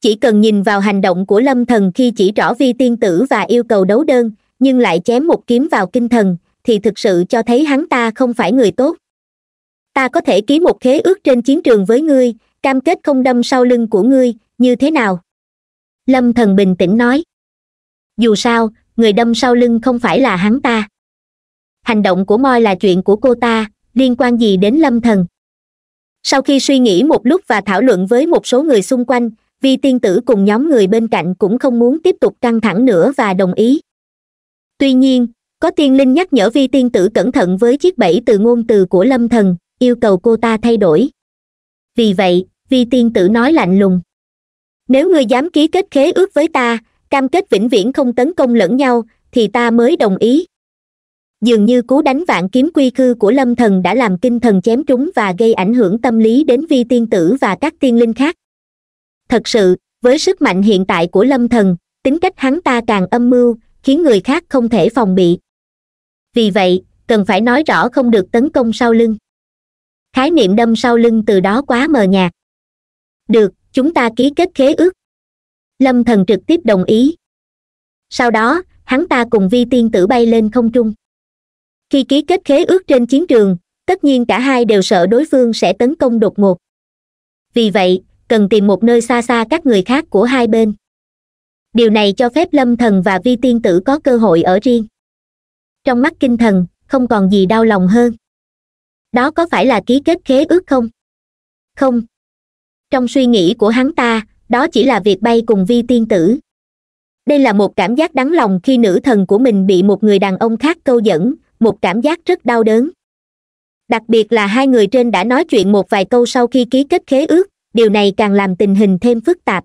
chỉ cần nhìn vào hành động của lâm thần khi chỉ rõ vi tiên tử và yêu cầu đấu đơn nhưng lại chém một kiếm vào kinh thần thì thực sự cho thấy hắn ta không phải người tốt ta có thể ký một khế ước trên chiến trường với ngươi cam kết không đâm sau lưng của ngươi như thế nào lâm thần bình tĩnh nói dù sao người đâm sau lưng không phải là hắn ta hành động của moi là chuyện của cô ta liên quan gì đến lâm thần sau khi suy nghĩ một lúc và thảo luận với một số người xung quanh vi tiên tử cùng nhóm người bên cạnh cũng không muốn tiếp tục căng thẳng nữa và đồng ý tuy nhiên có tiên linh nhắc nhở vi tiên tử cẩn thận với chiếc bẫy từ ngôn từ của lâm thần yêu cầu cô ta thay đổi vì vậy vi tiên tử nói lạnh lùng nếu ngươi dám ký kết khế ước với ta cam kết vĩnh viễn không tấn công lẫn nhau thì ta mới đồng ý dường như cú đánh vạn kiếm quy khư của lâm thần đã làm kinh thần chém trúng và gây ảnh hưởng tâm lý đến vi tiên tử và các tiên linh khác thật sự với sức mạnh hiện tại của lâm thần tính cách hắn ta càng âm mưu khiến người khác không thể phòng bị vì vậy cần phải nói rõ không được tấn công sau lưng khái niệm đâm sau lưng từ đó quá mờ nhạt được chúng ta ký kết khế ước lâm thần trực tiếp đồng ý sau đó hắn ta cùng vi tiên tử bay lên không trung khi ký kết khế ước trên chiến trường tất nhiên cả hai đều sợ đối phương sẽ tấn công đột ngột vì vậy cần tìm một nơi xa xa các người khác của hai bên điều này cho phép lâm thần và vi tiên tử có cơ hội ở riêng trong mắt kinh thần không còn gì đau lòng hơn đó có phải là ký kết khế ước không không trong suy nghĩ của hắn ta đó chỉ là việc bay cùng vi tiên tử đây là một cảm giác đắng lòng khi nữ thần của mình bị một người đàn ông khác câu dẫn một cảm giác rất đau đớn đặc biệt là hai người trên đã nói chuyện một vài câu sau khi ký kết khế ước điều này càng làm tình hình thêm phức tạp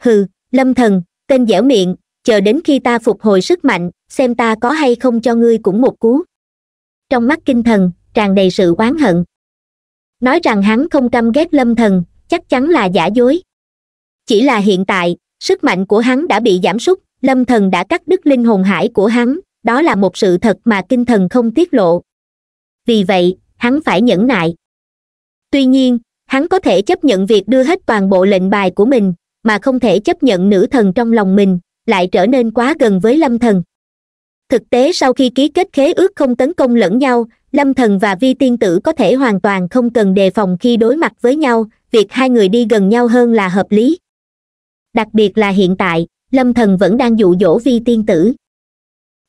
hừ lâm thần tên dẻo miệng chờ đến khi ta phục hồi sức mạnh xem ta có hay không cho ngươi cũng một cú trong mắt kinh thần tràn đầy sự oán hận nói rằng hắn không căm ghét lâm thần chắc chắn là giả dối chỉ là hiện tại sức mạnh của hắn đã bị giảm sút lâm thần đã cắt đứt linh hồn hải của hắn đó là một sự thật mà kinh thần không tiết lộ vì vậy hắn phải nhẫn nại tuy nhiên hắn có thể chấp nhận việc đưa hết toàn bộ lệnh bài của mình mà không thể chấp nhận nữ thần trong lòng mình lại trở nên quá gần với lâm thần thực tế sau khi ký kết khế ước không tấn công lẫn nhau lâm thần và vi tiên tử có thể hoàn toàn không cần đề phòng khi đối mặt với nhau việc hai người đi gần nhau hơn là hợp lý đặc biệt là hiện tại lâm thần vẫn đang dụ dỗ vi tiên tử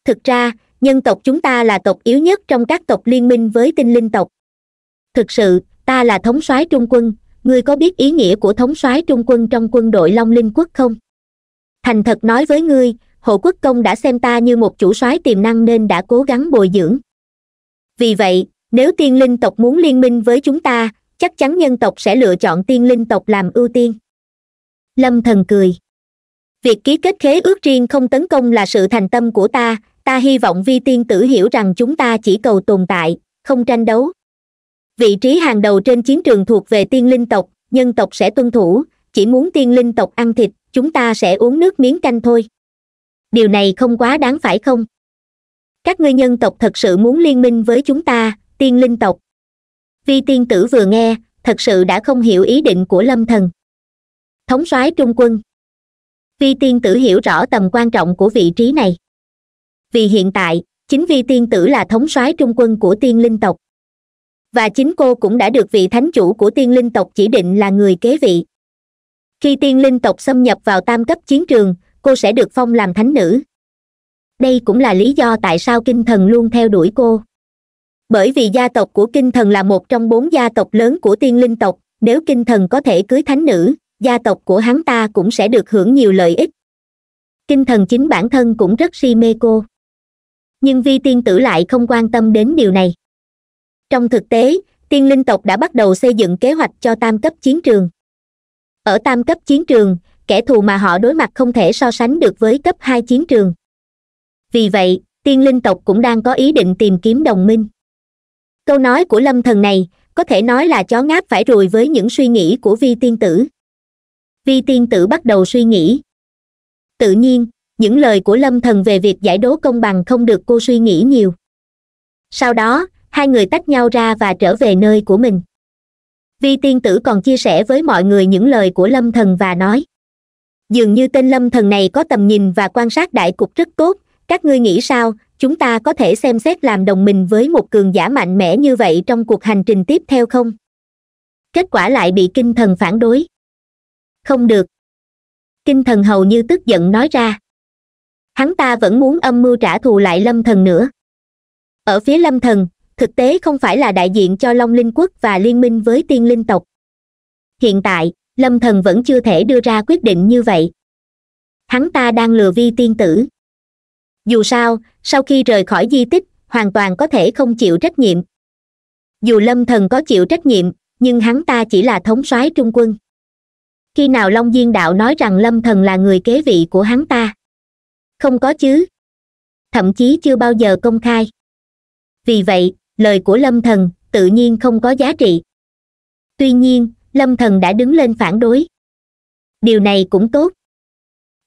thực ra nhân tộc chúng ta là tộc yếu nhất trong các tộc liên minh với tinh linh tộc thực sự ta là thống soái trung quân ngươi có biết ý nghĩa của thống soái trung quân trong quân đội long linh quốc không thành thật nói với ngươi hộ quốc công đã xem ta như một chủ soái tiềm năng nên đã cố gắng bồi dưỡng vì vậy nếu tiên linh tộc muốn liên minh với chúng ta chắc chắn nhân tộc sẽ lựa chọn tiên linh tộc làm ưu tiên lâm thần cười việc ký kết khế ước riêng không tấn công là sự thành tâm của ta ta hy vọng vi tiên tử hiểu rằng chúng ta chỉ cầu tồn tại không tranh đấu vị trí hàng đầu trên chiến trường thuộc về tiên linh tộc nhân tộc sẽ tuân thủ chỉ muốn tiên linh tộc ăn thịt chúng ta sẽ uống nước miếng canh thôi điều này không quá đáng phải không các ngươi nhân tộc thật sự muốn liên minh với chúng ta tiên linh tộc vi tiên tử vừa nghe thật sự đã không hiểu ý định của lâm thần thống soái trung quân vi tiên tử hiểu rõ tầm quan trọng của vị trí này vì hiện tại chính vi tiên tử là thống soái trung quân của tiên linh tộc và chính cô cũng đã được vị thánh chủ của tiên linh tộc chỉ định là người kế vị khi tiên linh tộc xâm nhập vào tam cấp chiến trường cô sẽ được phong làm thánh nữ đây cũng là lý do tại sao kinh thần luôn theo đuổi cô bởi vì gia tộc của kinh thần là một trong bốn gia tộc lớn của tiên linh tộc nếu kinh thần có thể cưới thánh nữ gia tộc của hắn ta cũng sẽ được hưởng nhiều lợi ích kinh thần chính bản thân cũng rất si mê cô nhưng vi tiên tử lại không quan tâm đến điều này trong thực tế tiên linh tộc đã bắt đầu xây dựng kế hoạch cho tam cấp chiến trường ở tam cấp chiến trường kẻ thù mà họ đối mặt không thể so sánh được với cấp hai chiến trường vì vậy tiên linh tộc cũng đang có ý định tìm kiếm đồng minh câu nói của lâm thần này có thể nói là chó ngáp phải rồi với những suy nghĩ của vi tiên tử vi tiên tử bắt đầu suy nghĩ tự nhiên những lời của lâm thần về việc giải đố công bằng không được cô suy nghĩ nhiều sau đó hai người tách nhau ra và trở về nơi của mình vi tiên tử còn chia sẻ với mọi người những lời của lâm thần và nói dường như tên lâm thần này có tầm nhìn và quan sát đại cục rất tốt các ngươi nghĩ sao chúng ta có thể xem xét làm đồng minh với một cường giả mạnh mẽ như vậy trong cuộc hành trình tiếp theo không kết quả lại bị kinh thần phản đối không được kinh thần hầu như tức giận nói ra hắn ta vẫn muốn âm mưu trả thù lại lâm thần nữa ở phía lâm thần thực tế không phải là đại diện cho long linh quốc và liên minh với tiên linh tộc hiện tại lâm thần vẫn chưa thể đưa ra quyết định như vậy hắn ta đang lừa vi tiên tử dù sao sau khi rời khỏi di tích hoàn toàn có thể không chịu trách nhiệm dù lâm thần có chịu trách nhiệm nhưng hắn ta chỉ là thống soái trung quân khi nào long diên đạo nói rằng lâm thần là người kế vị của hắn ta không có chứ thậm chí chưa bao giờ công khai vì vậy lời của lâm thần tự nhiên không có giá trị tuy nhiên lâm thần đã đứng lên phản đối điều này cũng tốt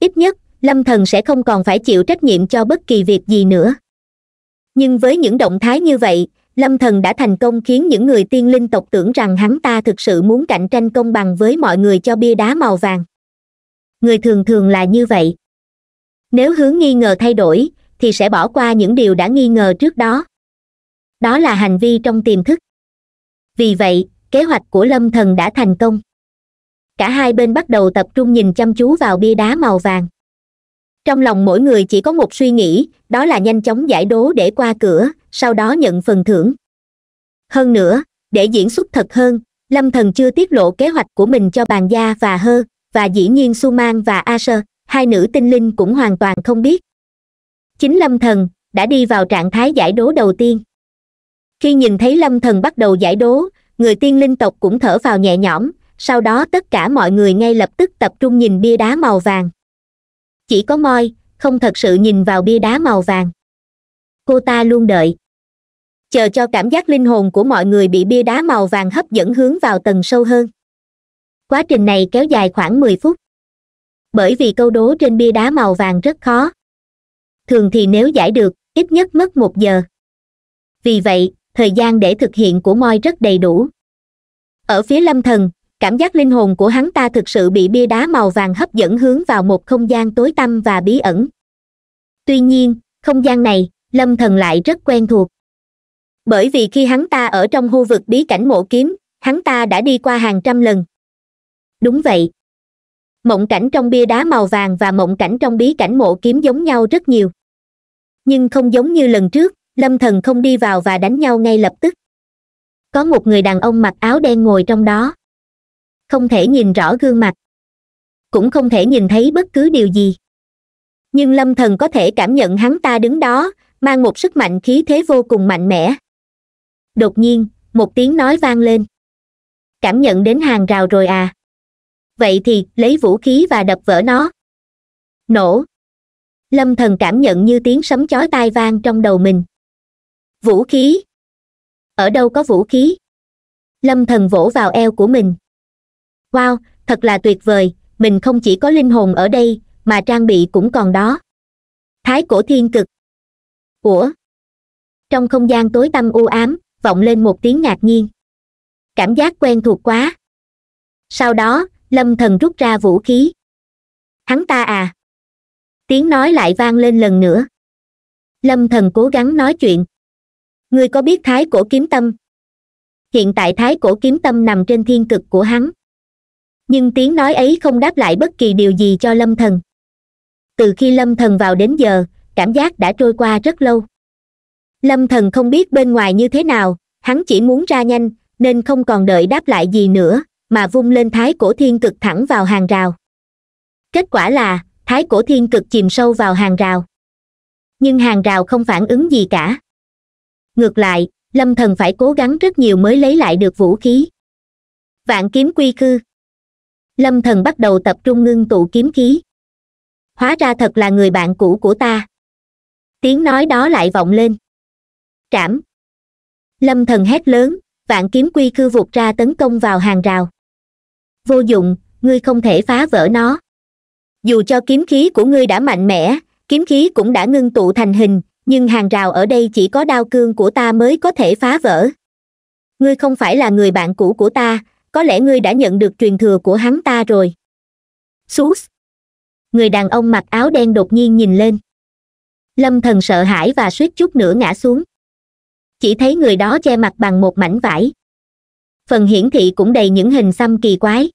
ít nhất lâm thần sẽ không còn phải chịu trách nhiệm cho bất kỳ việc gì nữa nhưng với những động thái như vậy lâm thần đã thành công khiến những người tiên linh tộc tưởng rằng hắn ta thực sự muốn cạnh tranh công bằng với mọi người cho bia đá màu vàng người thường thường là như vậy nếu hướng nghi ngờ thay đổi thì sẽ bỏ qua những điều đã nghi ngờ trước đó đó là hành vi trong tiềm thức vì vậy kế hoạch của lâm thần đã thành công cả hai bên bắt đầu tập trung nhìn chăm chú vào bia đá màu vàng trong lòng mỗi người chỉ có một suy nghĩ đó là nhanh chóng giải đố để qua cửa sau đó nhận phần thưởng hơn nữa để diễn xuất thật hơn lâm thần chưa tiết lộ kế hoạch của mình cho bàn gia và hơ và dĩ nhiên suman và asher hai nữ tinh linh cũng hoàn toàn không biết chính lâm thần đã đi vào trạng thái giải đố đầu tiên khi nhìn thấy lâm thần bắt đầu giải đố người tiên linh tộc cũng thở vào nhẹ nhõm sau đó tất cả mọi người ngay lập tức tập trung nhìn bia đá màu vàng chỉ có moi không thật sự nhìn vào bia đá màu vàng cô ta luôn đợi chờ cho cảm giác linh hồn của mọi người bị bia đá màu vàng hấp dẫn hướng vào tầng sâu hơn quá trình này kéo dài khoảng mười phút bởi vì câu đố trên bia đá màu vàng rất khó thường thì nếu giải được ít nhất mất một giờ vì vậy thời gian để thực hiện của moi rất đầy đủ ở phía lâm thần cảm giác linh hồn của hắn ta thực sự bị bia đá màu vàng hấp dẫn hướng vào một không gian tối tăm và bí ẩn tuy nhiên không gian này lâm thần lại rất quen thuộc bởi vì khi hắn ta ở trong khu vực bí cảnh mộ kiếm hắn ta đã đi qua hàng trăm lần đúng vậy mộng cảnh trong bia đá màu vàng và mộng cảnh trong bí cảnh mộ kiếm giống nhau rất nhiều nhưng không giống như lần trước lâm thần không đi vào và đánh nhau ngay lập tức có một người đàn ông mặc áo đen ngồi trong đó không thể nhìn rõ gương mặt cũng không thể nhìn thấy bất cứ điều gì nhưng lâm thần có thể cảm nhận hắn ta đứng đó mang một sức mạnh khí thế vô cùng mạnh mẽ đột nhiên một tiếng nói vang lên cảm nhận đến hàng rào rồi à vậy thì lấy vũ khí và đập vỡ nó nổ lâm thần cảm nhận như tiếng sấm chói tai vang trong đầu mình vũ khí ở đâu có vũ khí lâm thần vỗ vào eo của mình wow thật là tuyệt vời mình không chỉ có linh hồn ở đây mà trang bị cũng còn đó thái cổ thiên cực ủa trong không gian tối tăm u ám vọng lên một tiếng ngạc nhiên cảm giác quen thuộc quá sau đó lâm thần rút ra vũ khí hắn ta à tiếng nói lại vang lên lần nữa lâm thần cố gắng nói chuyện ngươi có biết thái cổ kiếm tâm hiện tại thái cổ kiếm tâm nằm trên thiên cực của hắn nhưng tiếng nói ấy không đáp lại bất kỳ điều gì cho lâm thần từ khi lâm thần vào đến giờ cảm giác đã trôi qua rất lâu lâm thần không biết bên ngoài như thế nào hắn chỉ muốn ra nhanh nên không còn đợi đáp lại gì nữa mà vung lên thái cổ thiên cực thẳng vào hàng rào kết quả là thái cổ thiên cực chìm sâu vào hàng rào nhưng hàng rào không phản ứng gì cả ngược lại lâm thần phải cố gắng rất nhiều mới lấy lại được vũ khí vạn kiếm quy khư lâm thần bắt đầu tập trung ngưng tụ kiếm khí hóa ra thật là người bạn cũ của ta tiếng nói đó lại vọng lên trảm lâm thần hét lớn vạn kiếm quy cư vụt ra tấn công vào hàng rào vô dụng ngươi không thể phá vỡ nó dù cho kiếm khí của ngươi đã mạnh mẽ kiếm khí cũng đã ngưng tụ thành hình nhưng hàng rào ở đây chỉ có đao cương của ta mới có thể phá vỡ ngươi không phải là người bạn cũ của ta có lẽ ngươi đã nhận được truyền thừa của hắn ta rồi sus người đàn ông mặc áo đen đột nhiên nhìn lên lâm thần sợ hãi và suýt chút nữa ngã xuống chỉ thấy người đó che mặt bằng một mảnh vải phần hiển thị cũng đầy những hình xăm kỳ quái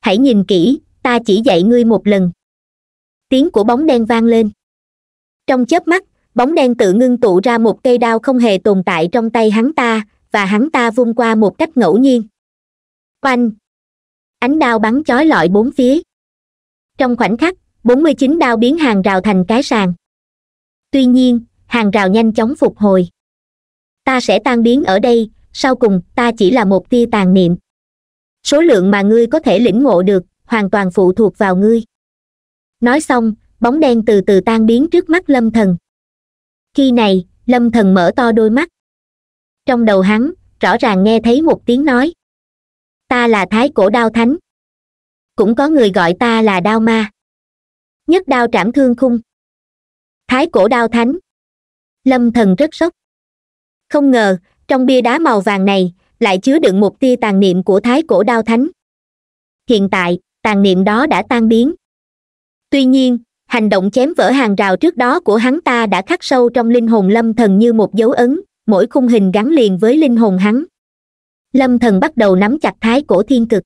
hãy nhìn kỹ ta chỉ dạy ngươi một lần tiếng của bóng đen vang lên trong chớp mắt bóng đen tự ngưng tụ ra một cây đao không hề tồn tại trong tay hắn ta và hắn ta vung qua một cách ngẫu nhiên quanh ánh đao bắn chói lọi bốn phía trong khoảnh khắc bốn mươi chín đao biến hàng rào thành cái sàn tuy nhiên hàng rào nhanh chóng phục hồi ta sẽ tan biến ở đây sau cùng ta chỉ là một tia tàn niệm số lượng mà ngươi có thể lĩnh ngộ được hoàn toàn phụ thuộc vào ngươi nói xong bóng đen từ từ tan biến trước mắt lâm thần khi này lâm thần mở to đôi mắt trong đầu hắn rõ ràng nghe thấy một tiếng nói ta là thái cổ đao thánh cũng có người gọi ta là đao ma nhất đao trảm thương khung thái cổ đao thánh lâm thần rất sốc không ngờ trong bia đá màu vàng này lại chứa đựng một tia tàn niệm của thái cổ đao thánh hiện tại tàn niệm đó đã tan biến tuy nhiên hành động chém vỡ hàng rào trước đó của hắn ta đã khắc sâu trong linh hồn lâm thần như một dấu ấn mỗi khung hình gắn liền với linh hồn hắn lâm thần bắt đầu nắm chặt thái cổ thiên cực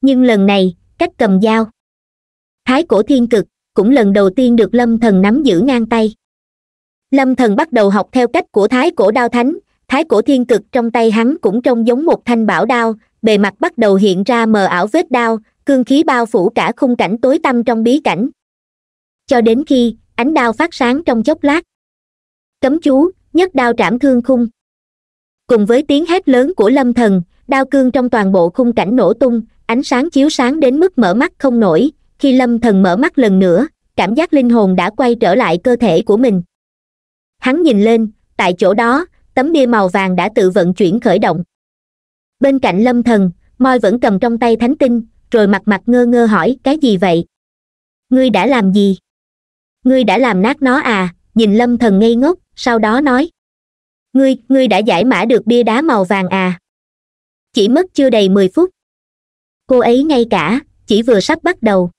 nhưng lần này cách cầm dao thái cổ thiên cực cũng lần đầu tiên được lâm thần nắm giữ ngang tay lâm thần bắt đầu học theo cách của thái cổ đao thánh thái cổ thiên cực trong tay hắn cũng trông giống một thanh bảo đao bề mặt bắt đầu hiện ra mờ ảo vết đao cương khí bao phủ cả khung cảnh tối tăm trong bí cảnh cho đến khi ánh đao phát sáng trong chốc lát cấm chú nhất đao trảm thương khung cùng với tiếng hét lớn của lâm thần đao cương trong toàn bộ khung cảnh nổ tung ánh sáng chiếu sáng đến mức mở mắt không nổi khi lâm thần mở mắt lần nữa cảm giác linh hồn đã quay trở lại cơ thể của mình hắn nhìn lên tại chỗ đó tấm bia màu vàng đã tự vận chuyển khởi động bên cạnh lâm thần moi vẫn cầm trong tay thánh tinh rồi mặt mặt ngơ ngơ hỏi cái gì vậy ngươi đã làm gì ngươi đã làm nát nó à nhìn lâm thần ngây ngốc sau đó nói ngươi ngươi đã giải mã được bia đá màu vàng à chỉ mất chưa đầy mười phút cô ấy ngay cả chỉ vừa sắp bắt đầu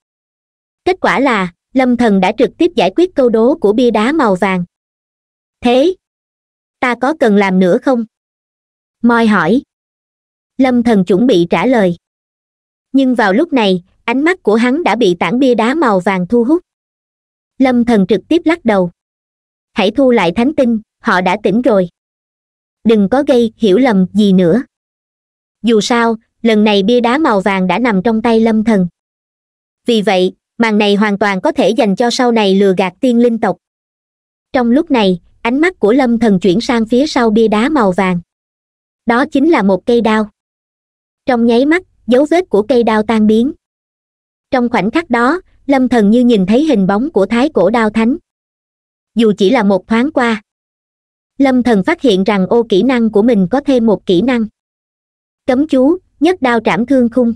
kết quả là lâm thần đã trực tiếp giải quyết câu đố của bia đá màu vàng thế ta có cần làm nữa không moi hỏi lâm thần chuẩn bị trả lời nhưng vào lúc này ánh mắt của hắn đã bị tảng bia đá màu vàng thu hút lâm thần trực tiếp lắc đầu hãy thu lại thánh tinh họ đã tỉnh rồi đừng có gây hiểu lầm gì nữa dù sao lần này bia đá màu vàng đã nằm trong tay lâm thần vì vậy màn này hoàn toàn có thể dành cho sau này lừa gạt tiên linh tộc trong lúc này ánh mắt của lâm thần chuyển sang phía sau bia đá màu vàng đó chính là một cây đao trong nháy mắt dấu vết của cây đao tan biến trong khoảnh khắc đó lâm thần như nhìn thấy hình bóng của thái cổ đao thánh dù chỉ là một thoáng qua lâm thần phát hiện rằng ô kỹ năng của mình có thêm một kỹ năng cấm chú nhất đao trảm thương khung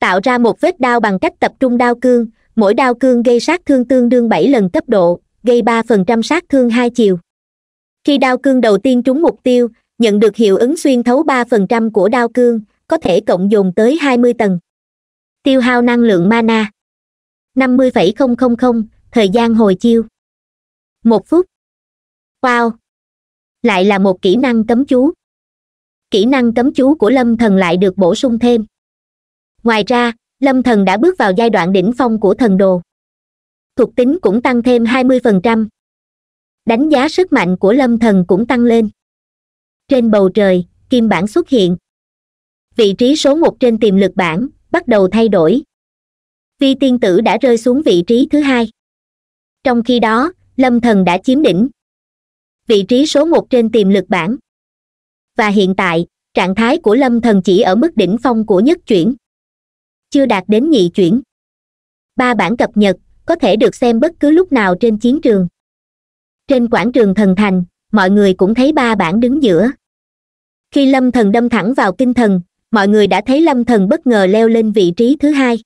tạo ra một vết đao bằng cách tập trung đao cương mỗi đao cương gây sát thương tương đương bảy lần cấp độ gây ba phần trăm sát thương hai chiều khi đao cương đầu tiên trúng mục tiêu nhận được hiệu ứng xuyên thấu ba phần trăm của đao cương có thể cộng dồn tới hai mươi tầng tiêu hao năng lượng mana năm mươi thời gian hồi chiêu một phút wow lại là một kỹ năng cấm chú kỹ năng cấm chú của lâm thần lại được bổ sung thêm ngoài ra lâm thần đã bước vào giai đoạn đỉnh phong của thần đồ thuộc tính cũng tăng thêm 20%. đánh giá sức mạnh của lâm thần cũng tăng lên trên bầu trời kim bản xuất hiện vị trí số một trên tiềm lực bản bắt đầu thay đổi vi tiên tử đã rơi xuống vị trí thứ hai trong khi đó lâm thần đã chiếm đỉnh vị trí số một trên tiềm lực bản và hiện tại trạng thái của lâm thần chỉ ở mức đỉnh phong của nhất chuyển chưa đạt đến nhị chuyển ba bản cập nhật có thể được xem bất cứ lúc nào trên chiến trường trên quảng trường thần thành mọi người cũng thấy ba bản đứng giữa khi lâm thần đâm thẳng vào kinh thần mọi người đã thấy lâm thần bất ngờ leo lên vị trí thứ hai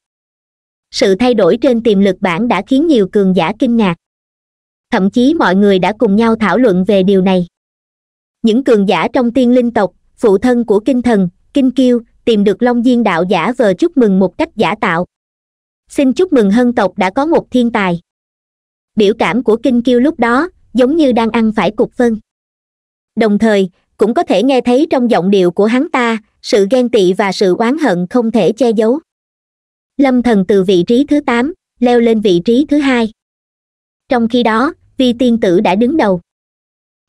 sự thay đổi trên tiềm lực bản đã khiến nhiều cường giả kinh ngạc thậm chí mọi người đã cùng nhau thảo luận về điều này những cường giả trong tiên linh tộc phụ thân của kinh thần kinh kiêu tìm được long diên đạo giả vờ chúc mừng một cách giả tạo xin chúc mừng hân tộc đã có một thiên tài biểu cảm của kinh kiêu lúc đó giống như đang ăn phải cục phân đồng thời cũng có thể nghe thấy trong giọng điệu của hắn ta sự ghen tị và sự oán hận không thể che giấu lâm thần từ vị trí thứ tám leo lên vị trí thứ hai trong khi đó vi tiên tử đã đứng đầu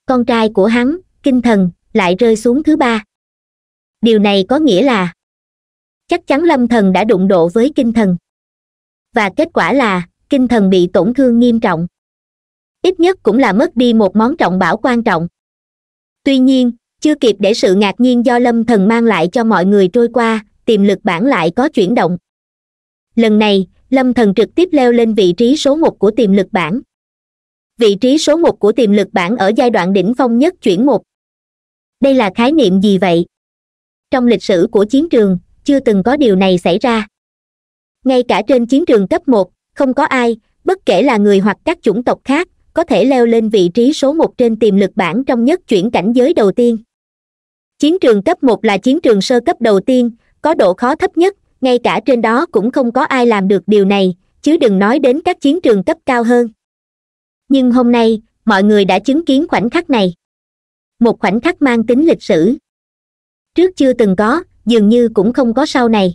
con trai của hắn kinh thần lại rơi xuống thứ ba điều này có nghĩa là chắc chắn lâm thần đã đụng độ với kinh thần và kết quả là kinh thần bị tổn thương nghiêm trọng ít nhất cũng là mất đi một món trọng bảo quan trọng tuy nhiên chưa kịp để sự ngạc nhiên do lâm thần mang lại cho mọi người trôi qua tiềm lực bản lại có chuyển động lần này lâm thần trực tiếp leo lên vị trí số một của tiềm lực bản vị trí số một của tiềm lực bản ở giai đoạn đỉnh phong nhất chuyển một đây là khái niệm gì vậy trong lịch sử của chiến trường chưa từng có điều này xảy ra ngay cả trên chiến trường cấp một không có ai bất kể là người hoặc các chủng tộc khác có thể leo lên vị trí số một trên tiềm lực bảng trong nhất chuyển cảnh giới đầu tiên chiến trường cấp một là chiến trường sơ cấp đầu tiên có độ khó thấp nhất ngay cả trên đó cũng không có ai làm được điều này chứ đừng nói đến các chiến trường cấp cao hơn nhưng hôm nay mọi người đã chứng kiến khoảnh khắc này một khoảnh khắc mang tính lịch sử trước chưa từng có dường như cũng không có sau này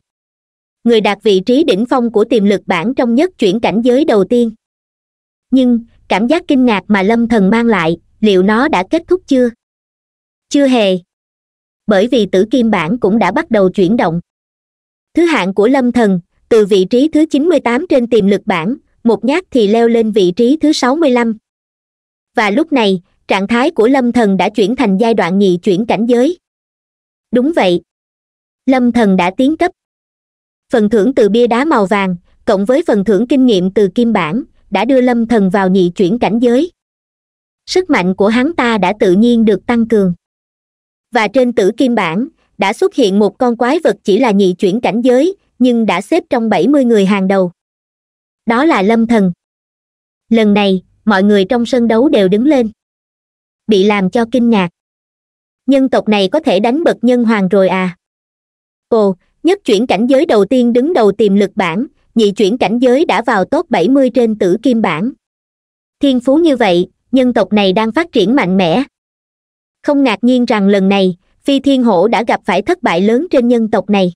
người đạt vị trí đỉnh phong của tiềm lực bản trong nhất chuyển cảnh giới đầu tiên nhưng cảm giác kinh ngạc mà lâm thần mang lại liệu nó đã kết thúc chưa chưa hề bởi vì tử kim bản cũng đã bắt đầu chuyển động thứ hạng của lâm thần từ vị trí thứ chín mươi tám trên tiềm lực bản một nhát thì leo lên vị trí thứ sáu mươi lăm và lúc này trạng thái của lâm thần đã chuyển thành giai đoạn nhị chuyển cảnh giới đúng vậy lâm thần đã tiến cấp phần thưởng từ bia đá màu vàng cộng với phần thưởng kinh nghiệm từ kim bản đã đưa lâm thần vào nhị chuyển cảnh giới sức mạnh của hắn ta đã tự nhiên được tăng cường và trên tử kim bản đã xuất hiện một con quái vật chỉ là nhị chuyển cảnh giới nhưng đã xếp trong bảy mươi người hàng đầu đó là lâm thần lần này mọi người trong sân đấu đều đứng lên bị làm cho kinh ngạc nhân tộc này có thể đánh bật nhân hoàng rồi à ồ nhất chuyển cảnh giới đầu tiên đứng đầu tiềm lực bản nhị chuyển cảnh giới đã vào top bảy mươi trên tử kim bản thiên phú như vậy nhân tộc này đang phát triển mạnh mẽ không ngạc nhiên rằng lần này phi thiên hổ đã gặp phải thất bại lớn trên nhân tộc này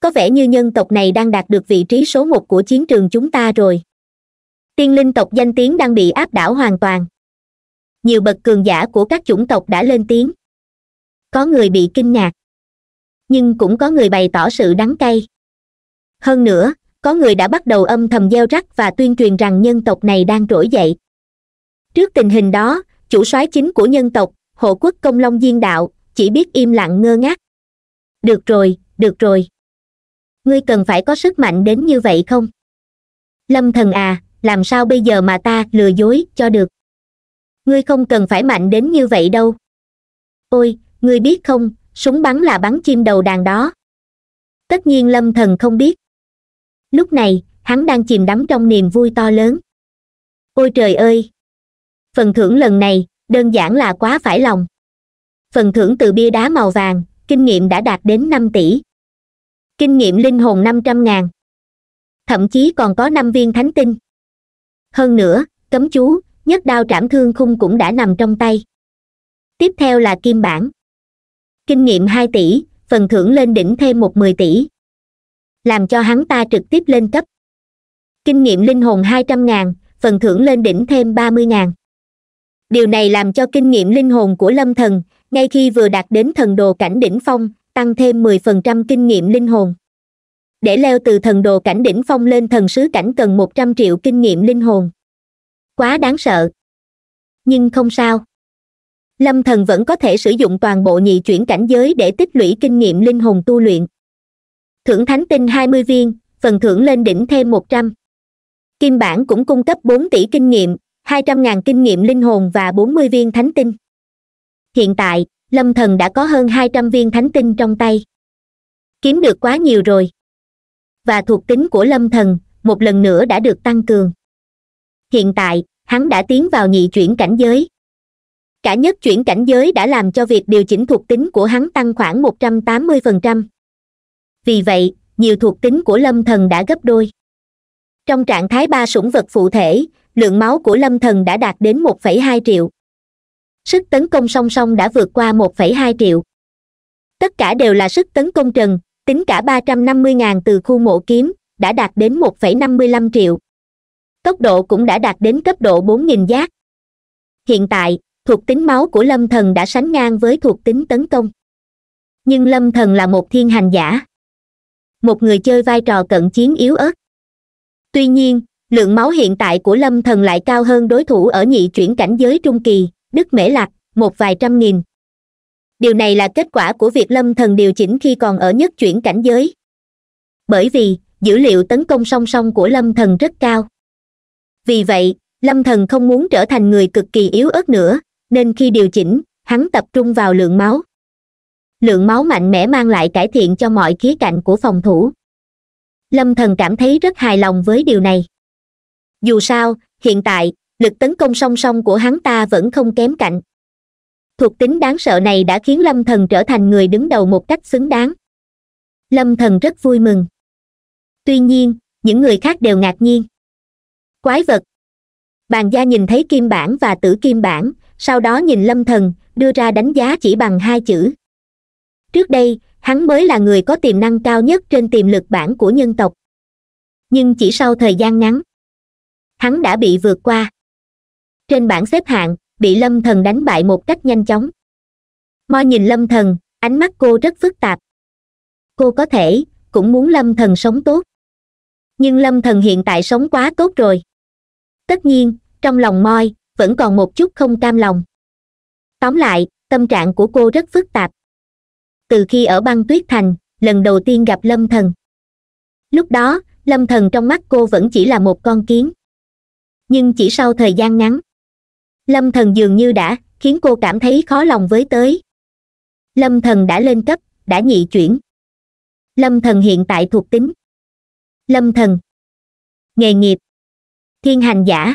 có vẻ như nhân tộc này đang đạt được vị trí số một của chiến trường chúng ta rồi tiên linh tộc danh tiếng đang bị áp đảo hoàn toàn nhiều bậc cường giả của các chủng tộc đã lên tiếng có người bị kinh ngạc nhưng cũng có người bày tỏ sự đắng cay hơn nữa có người đã bắt đầu âm thầm gieo rắc và tuyên truyền rằng nhân tộc này đang trỗi dậy trước tình hình đó chủ soái chính của nhân tộc hộ quốc công long diên đạo chỉ biết im lặng ngơ ngác được rồi được rồi ngươi cần phải có sức mạnh đến như vậy không lâm thần à làm sao bây giờ mà ta lừa dối cho được ngươi không cần phải mạnh đến như vậy đâu ôi ngươi biết không súng bắn là bắn chim đầu đàn đó tất nhiên lâm thần không biết lúc này hắn đang chìm đắm trong niềm vui to lớn ôi trời ơi phần thưởng lần này đơn giản là quá phải lòng phần thưởng từ bia đá màu vàng kinh nghiệm đã đạt đến năm tỷ kinh nghiệm linh hồn năm trăm ngàn thậm chí còn có năm viên thánh tinh hơn nữa cấm chú nhất đao trảm thương khung cũng đã nằm trong tay tiếp theo là kim bản kinh nghiệm hai tỷ phần thưởng lên đỉnh thêm một mười tỷ làm cho hắn ta trực tiếp lên cấp kinh nghiệm linh hồn hai trăm ngàn phần thưởng lên đỉnh thêm ba mươi ngàn điều này làm cho kinh nghiệm linh hồn của lâm thần ngay khi vừa đạt đến thần đồ cảnh đỉnh phong tăng thêm mười phần trăm kinh nghiệm linh hồn để leo từ thần đồ cảnh đỉnh phong lên thần sứ cảnh cần một trăm triệu kinh nghiệm linh hồn quá đáng sợ nhưng không sao lâm thần vẫn có thể sử dụng toàn bộ nhị chuyển cảnh giới để tích lũy kinh nghiệm linh hồn tu luyện thưởng thánh tinh hai mươi viên phần thưởng lên đỉnh thêm một trăm kim bản cũng cung cấp bốn tỷ kinh nghiệm hai trăm ngàn kinh nghiệm linh hồn và bốn mươi viên thánh tinh hiện tại lâm thần đã có hơn hai trăm viên thánh tinh trong tay kiếm được quá nhiều rồi và thuộc tính của lâm thần một lần nữa đã được tăng cường hiện tại hắn đã tiến vào nhị chuyển cảnh giới cả nhất chuyển cảnh giới đã làm cho việc điều chỉnh thuộc tính của hắn tăng khoảng một trăm tám mươi phần trăm vì vậy nhiều thuộc tính của lâm thần đã gấp đôi trong trạng thái ba sủng vật phụ thể lượng máu của lâm thần đã đạt đến một phẩy hai triệu sức tấn công song song đã vượt qua một phẩy hai triệu tất cả đều là sức tấn công trần tính cả ba trăm năm mươi ngàn từ khu mộ kiếm đã đạt đến một phẩy năm mươi lăm triệu tốc độ cũng đã đạt đến cấp độ bốn nghìn giác hiện tại thuộc tính máu của lâm thần đã sánh ngang với thuộc tính tấn công nhưng lâm thần là một thiên hành giả một người chơi vai trò cận chiến yếu ớt tuy nhiên lượng máu hiện tại của lâm thần lại cao hơn đối thủ ở nhị chuyển cảnh giới trung kỳ đức mễ lạc một vài trăm nghìn điều này là kết quả của việc lâm thần điều chỉnh khi còn ở nhất chuyển cảnh giới bởi vì dữ liệu tấn công song song của lâm thần rất cao vì vậy lâm thần không muốn trở thành người cực kỳ yếu ớt nữa nên khi điều chỉnh hắn tập trung vào lượng máu lượng máu mạnh mẽ mang lại cải thiện cho mọi khía cạnh của phòng thủ lâm thần cảm thấy rất hài lòng với điều này dù sao hiện tại lực tấn công song song của hắn ta vẫn không kém cạnh thuộc tính đáng sợ này đã khiến lâm thần trở thành người đứng đầu một cách xứng đáng lâm thần rất vui mừng tuy nhiên những người khác đều ngạc nhiên quái vật bàn gia nhìn thấy kim bản và tử kim bản sau đó nhìn lâm thần đưa ra đánh giá chỉ bằng hai chữ trước đây hắn mới là người có tiềm năng cao nhất trên tiềm lực bản của nhân tộc nhưng chỉ sau thời gian ngắn hắn đã bị vượt qua trên bảng xếp hạng bị lâm thần đánh bại một cách nhanh chóng mo nhìn lâm thần ánh mắt cô rất phức tạp cô có thể cũng muốn lâm thần sống tốt nhưng lâm thần hiện tại sống quá tốt rồi tất nhiên trong lòng moi vẫn còn một chút không cam lòng tóm lại tâm trạng của cô rất phức tạp từ khi ở băng tuyết thành lần đầu tiên gặp lâm thần lúc đó lâm thần trong mắt cô vẫn chỉ là một con kiến nhưng chỉ sau thời gian ngắn lâm thần dường như đã khiến cô cảm thấy khó lòng với tới lâm thần đã lên cấp đã nhị chuyển lâm thần hiện tại thuộc tính lâm thần nghề nghiệp thiên hành giả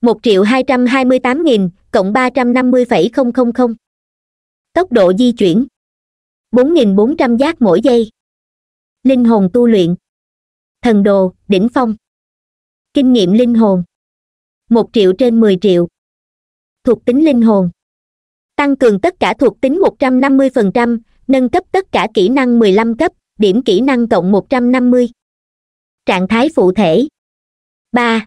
một triệu hai trăm hai mươi tám nghìn cộng ba trăm năm mươi tốc độ di chuyển bốn nghìn bốn trăm giác mỗi giây linh hồn tu luyện thần đồ đỉnh phong kinh nghiệm linh hồn một triệu trên mười triệu thuộc tính linh hồn tăng cường tất cả thuộc tính một trăm năm mươi phần trăm nâng cấp tất cả kỹ năng mười lăm cấp điểm kỹ năng cộng một trăm năm mươi trạng thái phụ thể ba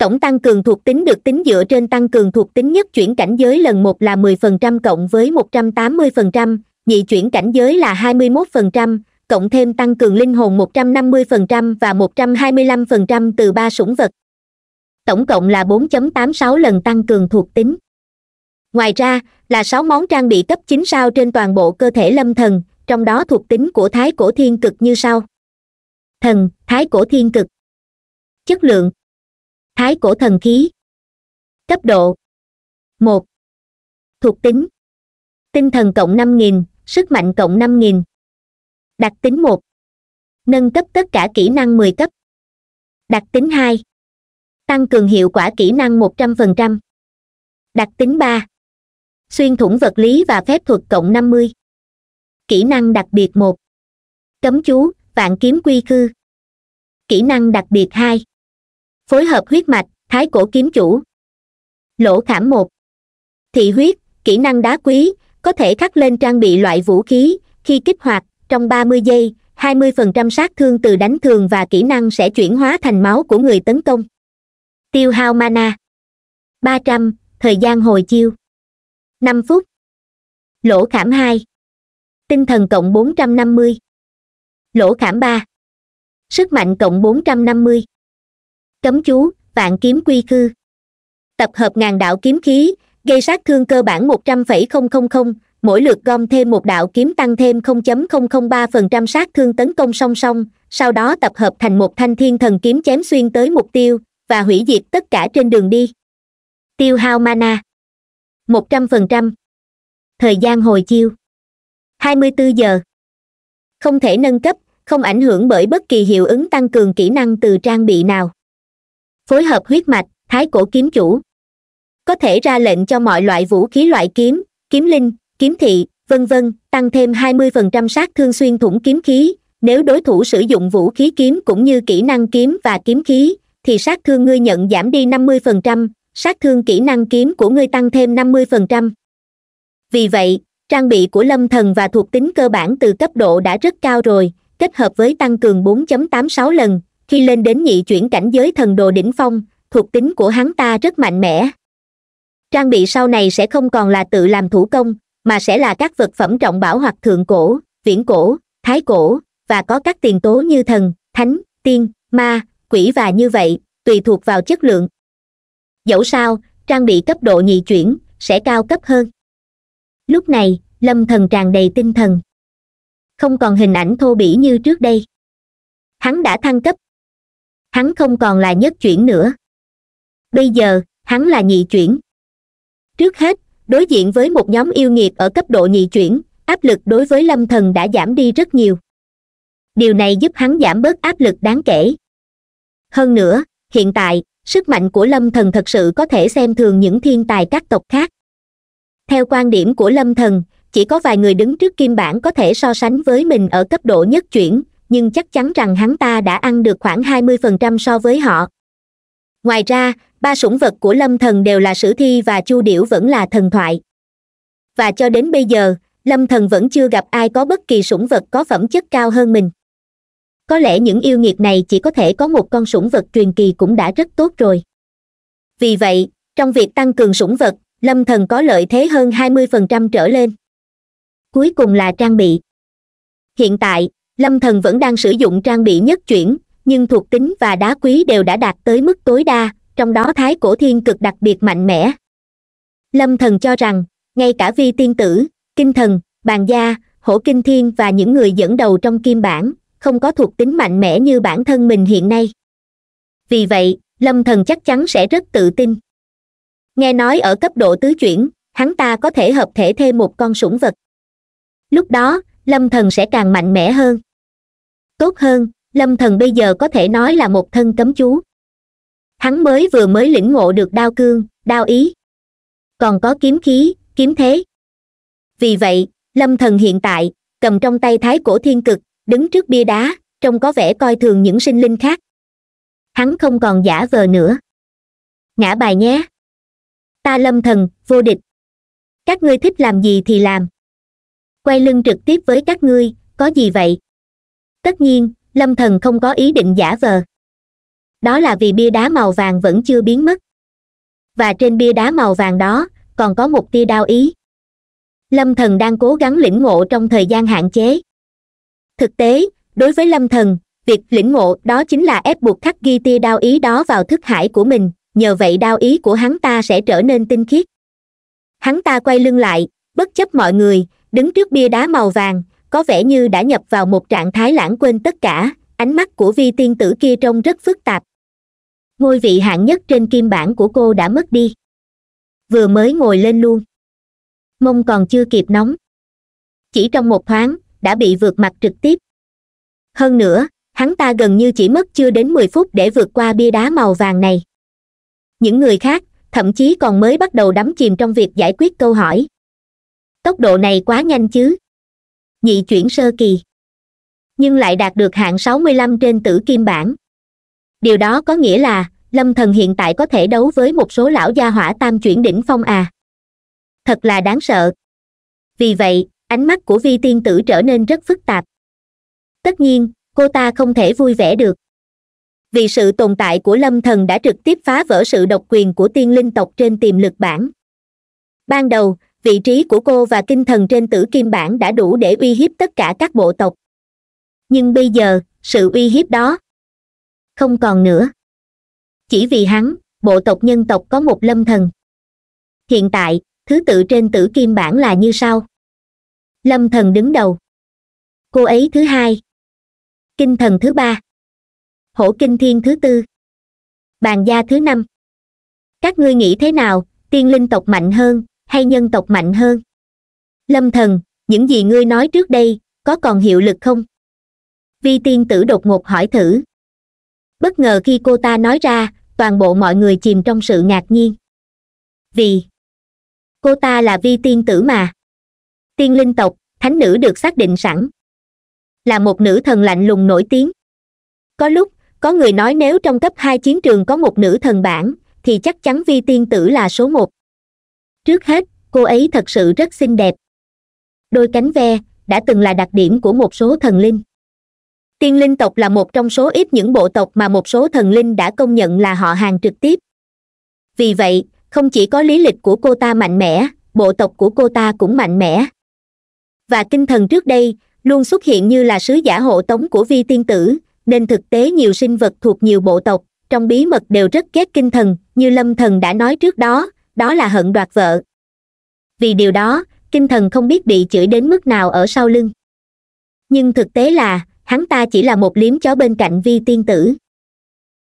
tổng tăng cường thuộc tính được tính dựa trên tăng cường thuộc tính nhất chuyển cảnh giới lần một là 10% cộng với 180%, nhị chuyển cảnh giới là 21%, cộng thêm tăng cường linh hồn 150% và 125% từ ba sủng vật. Tổng cộng là 4.86 lần tăng cường thuộc tính. Ngoài ra, là 6 món trang bị cấp 9 sao trên toàn bộ cơ thể lâm thần, trong đó thuộc tính của thái cổ thiên cực như sau. Thần, thái cổ thiên cực. Chất lượng, thái cổ thần khí cấp độ một thuộc tính tinh thần cộng năm nghìn sức mạnh cộng năm nghìn đặc tính một nâng cấp tất cả kỹ năng mười cấp đặc tính hai tăng cường hiệu quả kỹ năng một trăm phần trăm đặc tính ba xuyên thủng vật lý và phép thuật cộng năm mươi kỹ năng đặc biệt một cấm chú vạn kiếm quy khư kỹ năng đặc biệt hai phối hợp huyết mạch thái cổ kiếm chủ lỗ khảm một thị huyết kỹ năng đá quý có thể khắc lên trang bị loại vũ khí khi kích hoạt trong ba mươi giây 20% sát thương từ đánh thường và kỹ năng sẽ chuyển hóa thành máu của người tấn công tiêu hao mana 300, thời gian hồi chiêu 5 phút lỗ khảm 2 tinh thần cộng 450 lỗ khảm 3 sức mạnh cộng 450 cấm chú vạn kiếm quy khư tập hợp ngàn đạo kiếm khí gây sát thương cơ bản một trăm không không không mỗi lượt gom thêm một đạo kiếm tăng thêm không chấm không không ba phần trăm sát thương tấn công song song sau đó tập hợp thành một thanh thiên thần kiếm chém xuyên tới mục tiêu và hủy diệt tất cả trên đường đi tiêu hao mana một trăm phần trăm thời gian hồi chiêu hai mươi bốn giờ không thể nâng cấp không ảnh hưởng bởi bất kỳ hiệu ứng tăng cường kỹ năng từ trang bị nào phối hợp huyết mạch thái cổ kiếm chủ có thể ra lệnh cho mọi loại vũ khí loại kiếm kiếm linh kiếm thị vân vân tăng thêm hai mươi phần trăm sát thương xuyên thủng kiếm khí nếu đối thủ sử dụng vũ khí kiếm cũng như kỹ năng kiếm và kiếm khí thì sát thương ngươi nhận giảm đi năm mươi phần trăm sát thương kỹ năng kiếm của ngươi tăng thêm năm mươi phần trăm vì vậy trang bị của lâm thần và thuộc tính cơ bản từ cấp độ đã rất cao rồi kết hợp với tăng cường 4.86 lần khi lên đến nhị chuyển cảnh giới thần đồ đỉnh phong thuộc tính của hắn ta rất mạnh mẽ trang bị sau này sẽ không còn là tự làm thủ công mà sẽ là các vật phẩm trọng bảo hoặc thượng cổ viễn cổ thái cổ và có các tiền tố như thần thánh tiên ma quỷ và như vậy tùy thuộc vào chất lượng dẫu sao trang bị cấp độ nhị chuyển sẽ cao cấp hơn lúc này lâm thần tràn đầy tinh thần không còn hình ảnh thô bỉ như trước đây hắn đã thăng cấp hắn không còn là nhất chuyển nữa bây giờ hắn là nhị chuyển trước hết đối diện với một nhóm yêu nghiệt ở cấp độ nhị chuyển áp lực đối với lâm thần đã giảm đi rất nhiều điều này giúp hắn giảm bớt áp lực đáng kể hơn nữa hiện tại sức mạnh của lâm thần thật sự có thể xem thường những thiên tài các tộc khác theo quan điểm của lâm thần chỉ có vài người đứng trước kim bản có thể so sánh với mình ở cấp độ nhất chuyển nhưng chắc chắn rằng hắn ta đã ăn được khoảng 20% so với họ ngoài ra ba sủng vật của lâm thần đều là sử thi và chu điểu vẫn là thần thoại và cho đến bây giờ lâm thần vẫn chưa gặp ai có bất kỳ sủng vật có phẩm chất cao hơn mình có lẽ những yêu nghiệt này chỉ có thể có một con sủng vật truyền kỳ cũng đã rất tốt rồi vì vậy trong việc tăng cường sủng vật lâm thần có lợi thế hơn 20% trở lên cuối cùng là trang bị hiện tại lâm thần vẫn đang sử dụng trang bị nhất chuyển nhưng thuộc tính và đá quý đều đã đạt tới mức tối đa trong đó thái cổ thiên cực đặc biệt mạnh mẽ lâm thần cho rằng ngay cả vi tiên tử kinh thần bàn gia hổ kinh thiên và những người dẫn đầu trong kim bản không có thuộc tính mạnh mẽ như bản thân mình hiện nay vì vậy lâm thần chắc chắn sẽ rất tự tin nghe nói ở cấp độ tứ chuyển hắn ta có thể hợp thể thêm một con sủng vật lúc đó lâm thần sẽ càng mạnh mẽ hơn tốt hơn lâm thần bây giờ có thể nói là một thân cấm chú hắn mới vừa mới lĩnh ngộ được đao cương đao ý còn có kiếm khí kiếm thế vì vậy lâm thần hiện tại cầm trong tay thái cổ thiên cực đứng trước bia đá trông có vẻ coi thường những sinh linh khác hắn không còn giả vờ nữa ngã bài nhé ta lâm thần vô địch các ngươi thích làm gì thì làm quay lưng trực tiếp với các ngươi có gì vậy tất nhiên lâm thần không có ý định giả vờ đó là vì bia đá màu vàng vẫn chưa biến mất và trên bia đá màu vàng đó còn có một tia đao ý lâm thần đang cố gắng lĩnh ngộ trong thời gian hạn chế thực tế đối với lâm thần việc lĩnh ngộ đó chính là ép buộc khắc ghi tia đao ý đó vào thức hải của mình nhờ vậy đao ý của hắn ta sẽ trở nên tinh khiết hắn ta quay lưng lại bất chấp mọi người đứng trước bia đá màu vàng có vẻ như đã nhập vào một trạng thái lãng quên tất cả ánh mắt của vi tiên tử kia trông rất phức tạp ngôi vị hạng nhất trên kim bản của cô đã mất đi vừa mới ngồi lên luôn mông còn chưa kịp nóng chỉ trong một thoáng đã bị vượt mặt trực tiếp hơn nữa hắn ta gần như chỉ mất chưa đến mười phút để vượt qua bia đá màu vàng này những người khác thậm chí còn mới bắt đầu đắm chìm trong việc giải quyết câu hỏi tốc độ này quá nhanh chứ nhị chuyển sơ kỳ nhưng lại đạt được hạng 65 trên tử kim bản điều đó có nghĩa là lâm thần hiện tại có thể đấu với một số lão gia hỏa tam chuyển đỉnh phong à thật là đáng sợ vì vậy ánh mắt của vi tiên tử trở nên rất phức tạp tất nhiên cô ta không thể vui vẻ được vì sự tồn tại của lâm thần đã trực tiếp phá vỡ sự độc quyền của tiên linh tộc trên tiềm lực bản ban đầu vị trí của cô và kinh thần trên tử kim bản đã đủ để uy hiếp tất cả các bộ tộc nhưng bây giờ sự uy hiếp đó không còn nữa chỉ vì hắn bộ tộc nhân tộc có một lâm thần hiện tại thứ tự trên tử kim bản là như sau lâm thần đứng đầu cô ấy thứ hai kinh thần thứ ba hổ kinh thiên thứ tư bàn gia thứ năm các ngươi nghĩ thế nào tiên linh tộc mạnh hơn hay nhân tộc mạnh hơn lâm thần những gì ngươi nói trước đây có còn hiệu lực không vi tiên tử đột ngột hỏi thử bất ngờ khi cô ta nói ra toàn bộ mọi người chìm trong sự ngạc nhiên vì cô ta là vi tiên tử mà tiên linh tộc thánh nữ được xác định sẵn là một nữ thần lạnh lùng nổi tiếng có lúc có người nói nếu trong cấp hai chiến trường có một nữ thần bản thì chắc chắn vi tiên tử là số một trước hết cô ấy thật sự rất xinh đẹp đôi cánh ve đã từng là đặc điểm của một số thần linh tiên linh tộc là một trong số ít những bộ tộc mà một số thần linh đã công nhận là họ hàng trực tiếp vì vậy không chỉ có lý lịch của cô ta mạnh mẽ bộ tộc của cô ta cũng mạnh mẽ và kinh thần trước đây luôn xuất hiện như là sứ giả hộ tống của vi tiên tử nên thực tế nhiều sinh vật thuộc nhiều bộ tộc trong bí mật đều rất ghét kinh thần như lâm thần đã nói trước đó đó là hận đoạt vợ vì điều đó kinh thần không biết bị chửi đến mức nào ở sau lưng nhưng thực tế là hắn ta chỉ là một liếm chó bên cạnh vi tiên tử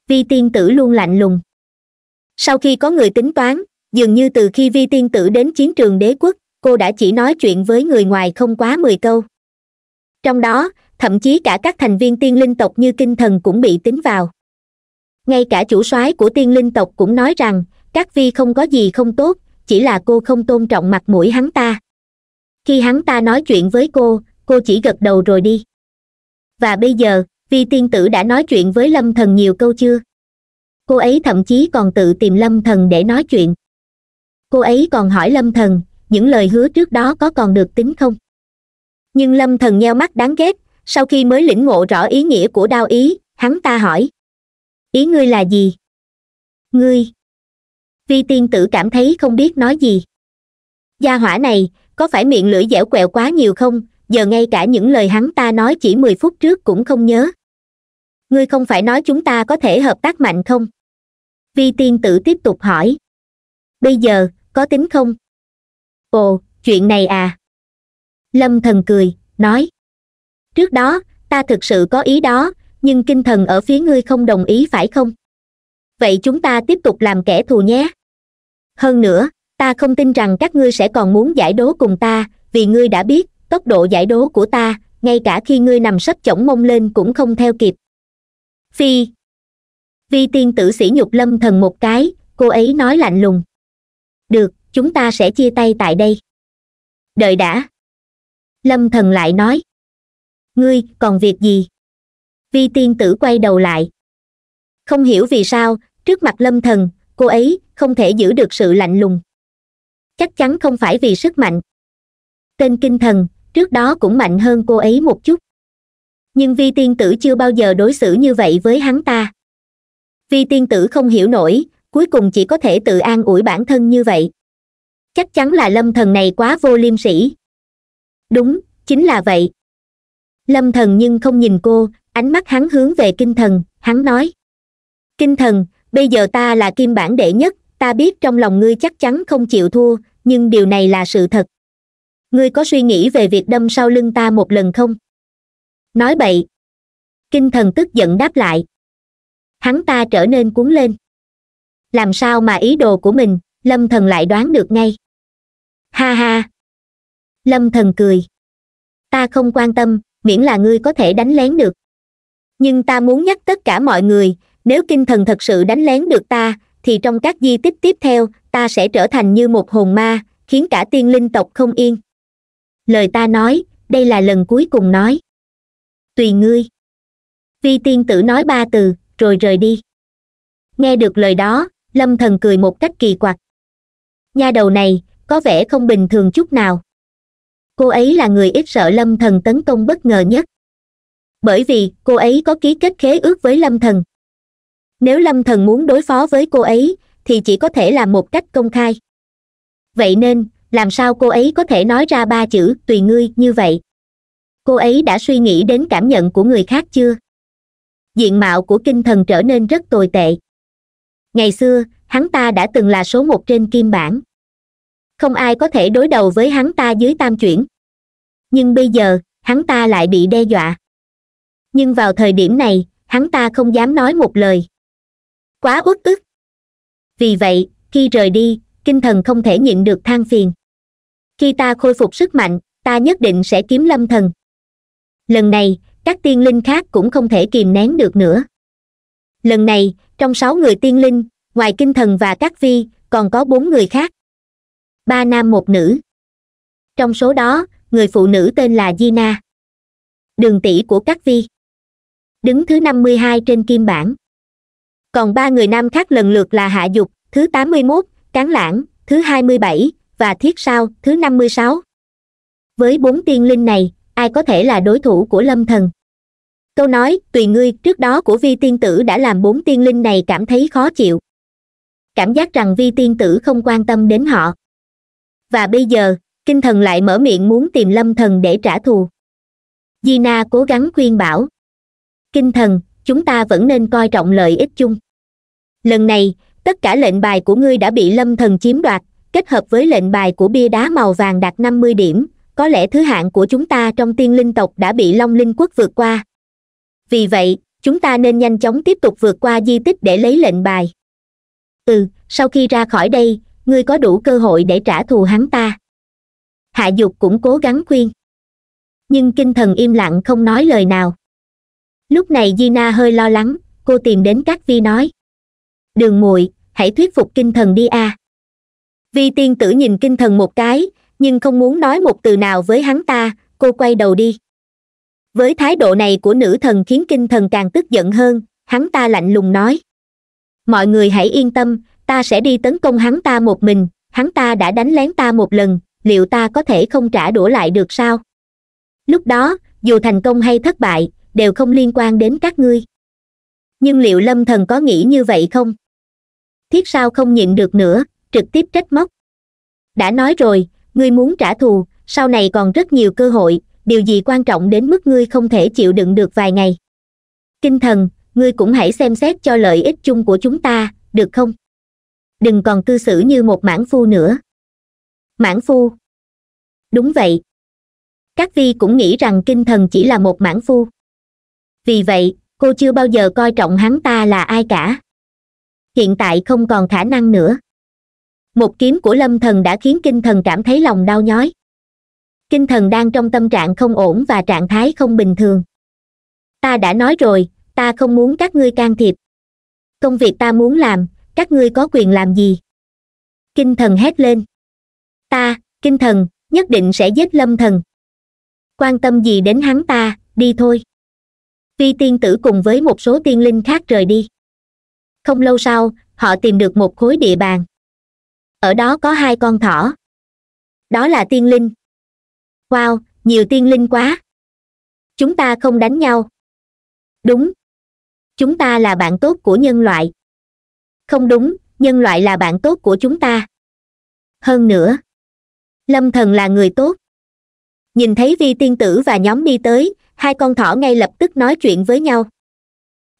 vi tiên tử luôn lạnh lùng sau khi có người tính toán dường như từ khi vi tiên tử đến chiến trường đế quốc cô đã chỉ nói chuyện với người ngoài không quá mười câu trong đó thậm chí cả các thành viên tiên linh tộc như kinh thần cũng bị tính vào ngay cả chủ soái của tiên linh tộc cũng nói rằng các vi không có gì không tốt chỉ là cô không tôn trọng mặt mũi hắn ta khi hắn ta nói chuyện với cô cô chỉ gật đầu rồi đi và bây giờ vi tiên tử đã nói chuyện với lâm thần nhiều câu chưa cô ấy thậm chí còn tự tìm lâm thần để nói chuyện cô ấy còn hỏi lâm thần những lời hứa trước đó có còn được tính không nhưng lâm thần nheo mắt đáng ghét sau khi mới lĩnh ngộ rõ ý nghĩa của đao ý hắn ta hỏi ý ngươi là gì ngươi vi tiên tử cảm thấy không biết nói gì gia hỏa này có phải miệng lưỡi dẻo quẹo quá nhiều không giờ ngay cả những lời hắn ta nói chỉ mười phút trước cũng không nhớ ngươi không phải nói chúng ta có thể hợp tác mạnh không vi tiên tử tiếp tục hỏi bây giờ có tính không ồ chuyện này à lâm thần cười nói trước đó ta thực sự có ý đó nhưng kinh thần ở phía ngươi không đồng ý phải không vậy chúng ta tiếp tục làm kẻ thù nhé hơn nữa ta không tin rằng các ngươi sẽ còn muốn giải đố cùng ta vì ngươi đã biết tốc độ giải đố của ta ngay cả khi ngươi nằm sấp chổng mông lên cũng không theo kịp phi vi tiên tử sĩ nhục lâm thần một cái cô ấy nói lạnh lùng được chúng ta sẽ chia tay tại đây đợi đã lâm thần lại nói ngươi còn việc gì vi tiên tử quay đầu lại không hiểu vì sao trước mặt lâm thần cô ấy không thể giữ được sự lạnh lùng chắc chắn không phải vì sức mạnh tên kinh thần trước đó cũng mạnh hơn cô ấy một chút nhưng vi tiên tử chưa bao giờ đối xử như vậy với hắn ta vi tiên tử không hiểu nổi cuối cùng chỉ có thể tự an ủi bản thân như vậy chắc chắn là lâm thần này quá vô liêm sỉ đúng chính là vậy lâm thần nhưng không nhìn cô ánh mắt hắn hướng về kinh thần hắn nói kinh thần bây giờ ta là kim bản đệ nhất ta biết trong lòng ngươi chắc chắn không chịu thua nhưng điều này là sự thật ngươi có suy nghĩ về việc đâm sau lưng ta một lần không nói bậy kinh thần tức giận đáp lại hắn ta trở nên cuốn lên làm sao mà ý đồ của mình lâm thần lại đoán được ngay ha ha lâm thần cười ta không quan tâm miễn là ngươi có thể đánh lén được nhưng ta muốn nhắc tất cả mọi người nếu kinh thần thật sự đánh lén được ta thì trong các di tích tiếp theo ta sẽ trở thành như một hồn ma khiến cả tiên linh tộc không yên lời ta nói đây là lần cuối cùng nói tùy ngươi vi tiên tử nói ba từ rồi rời đi nghe được lời đó lâm thần cười một cách kỳ quặc nha đầu này có vẻ không bình thường chút nào cô ấy là người ít sợ lâm thần tấn công bất ngờ nhất bởi vì cô ấy có ký kết khế ước với lâm thần nếu lâm thần muốn đối phó với cô ấy thì chỉ có thể làm một cách công khai vậy nên làm sao cô ấy có thể nói ra ba chữ tùy ngươi như vậy cô ấy đã suy nghĩ đến cảm nhận của người khác chưa diện mạo của kinh thần trở nên rất tồi tệ ngày xưa hắn ta đã từng là số một trên kim bản, không ai có thể đối đầu với hắn ta dưới tam chuyển nhưng bây giờ hắn ta lại bị đe dọa nhưng vào thời điểm này hắn ta không dám nói một lời quá uất ức vì vậy khi rời đi kinh thần không thể nhịn được than phiền khi ta khôi phục sức mạnh ta nhất định sẽ kiếm lâm thần lần này các tiên linh khác cũng không thể kìm nén được nữa lần này trong sáu người tiên linh ngoài kinh thần và các vi còn có bốn người khác ba nam một nữ trong số đó người phụ nữ tên là di na đường tỷ của các vi đứng thứ năm mươi hai trên kim bảng còn ba người nam khác lần lượt là hạ dục thứ 81, cán lãng thứ 27, và thiết sao thứ 56. với bốn tiên linh này ai có thể là đối thủ của lâm thần câu nói tùy ngươi trước đó của vi tiên tử đã làm bốn tiên linh này cảm thấy khó chịu cảm giác rằng vi tiên tử không quan tâm đến họ và bây giờ kinh thần lại mở miệng muốn tìm lâm thần để trả thù di na cố gắng khuyên bảo kinh thần chúng ta vẫn nên coi trọng lợi ích chung lần này tất cả lệnh bài của ngươi đã bị lâm thần chiếm đoạt kết hợp với lệnh bài của bia đá màu vàng đạt năm mươi điểm có lẽ thứ hạng của chúng ta trong tiên linh tộc đã bị long linh quốc vượt qua vì vậy chúng ta nên nhanh chóng tiếp tục vượt qua di tích để lấy lệnh bài ừ sau khi ra khỏi đây ngươi có đủ cơ hội để trả thù hắn ta hạ dục cũng cố gắng khuyên nhưng kinh thần im lặng không nói lời nào lúc này di na hơi lo lắng cô tìm đến các vi nói đường muội hãy thuyết phục kinh thần đi a à. vi tiên tử nhìn kinh thần một cái nhưng không muốn nói một từ nào với hắn ta cô quay đầu đi với thái độ này của nữ thần khiến kinh thần càng tức giận hơn hắn ta lạnh lùng nói mọi người hãy yên tâm ta sẽ đi tấn công hắn ta một mình hắn ta đã đánh lén ta một lần liệu ta có thể không trả đũa lại được sao lúc đó dù thành công hay thất bại đều không liên quan đến các ngươi nhưng liệu lâm thần có nghĩ như vậy không thiết sao không nhịn được nữa trực tiếp trách móc đã nói rồi ngươi muốn trả thù sau này còn rất nhiều cơ hội điều gì quan trọng đến mức ngươi không thể chịu đựng được vài ngày kinh thần ngươi cũng hãy xem xét cho lợi ích chung của chúng ta được không đừng còn cư xử như một mãn phu nữa mãn phu đúng vậy các vi cũng nghĩ rằng kinh thần chỉ là một mãn phu vì vậy cô chưa bao giờ coi trọng hắn ta là ai cả hiện tại không còn khả năng nữa một kiếm của lâm thần đã khiến kinh thần cảm thấy lòng đau nhói kinh thần đang trong tâm trạng không ổn và trạng thái không bình thường ta đã nói rồi ta không muốn các ngươi can thiệp công việc ta muốn làm các ngươi có quyền làm gì kinh thần hét lên ta kinh thần nhất định sẽ giết lâm thần quan tâm gì đến hắn ta đi thôi vi tiên tử cùng với một số tiên linh khác rời đi không lâu sau họ tìm được một khối địa bàn ở đó có hai con thỏ đó là tiên linh wow nhiều tiên linh quá chúng ta không đánh nhau đúng chúng ta là bạn tốt của nhân loại không đúng nhân loại là bạn tốt của chúng ta hơn nữa lâm thần là người tốt nhìn thấy vi tiên tử và nhóm đi tới hai con thỏ ngay lập tức nói chuyện với nhau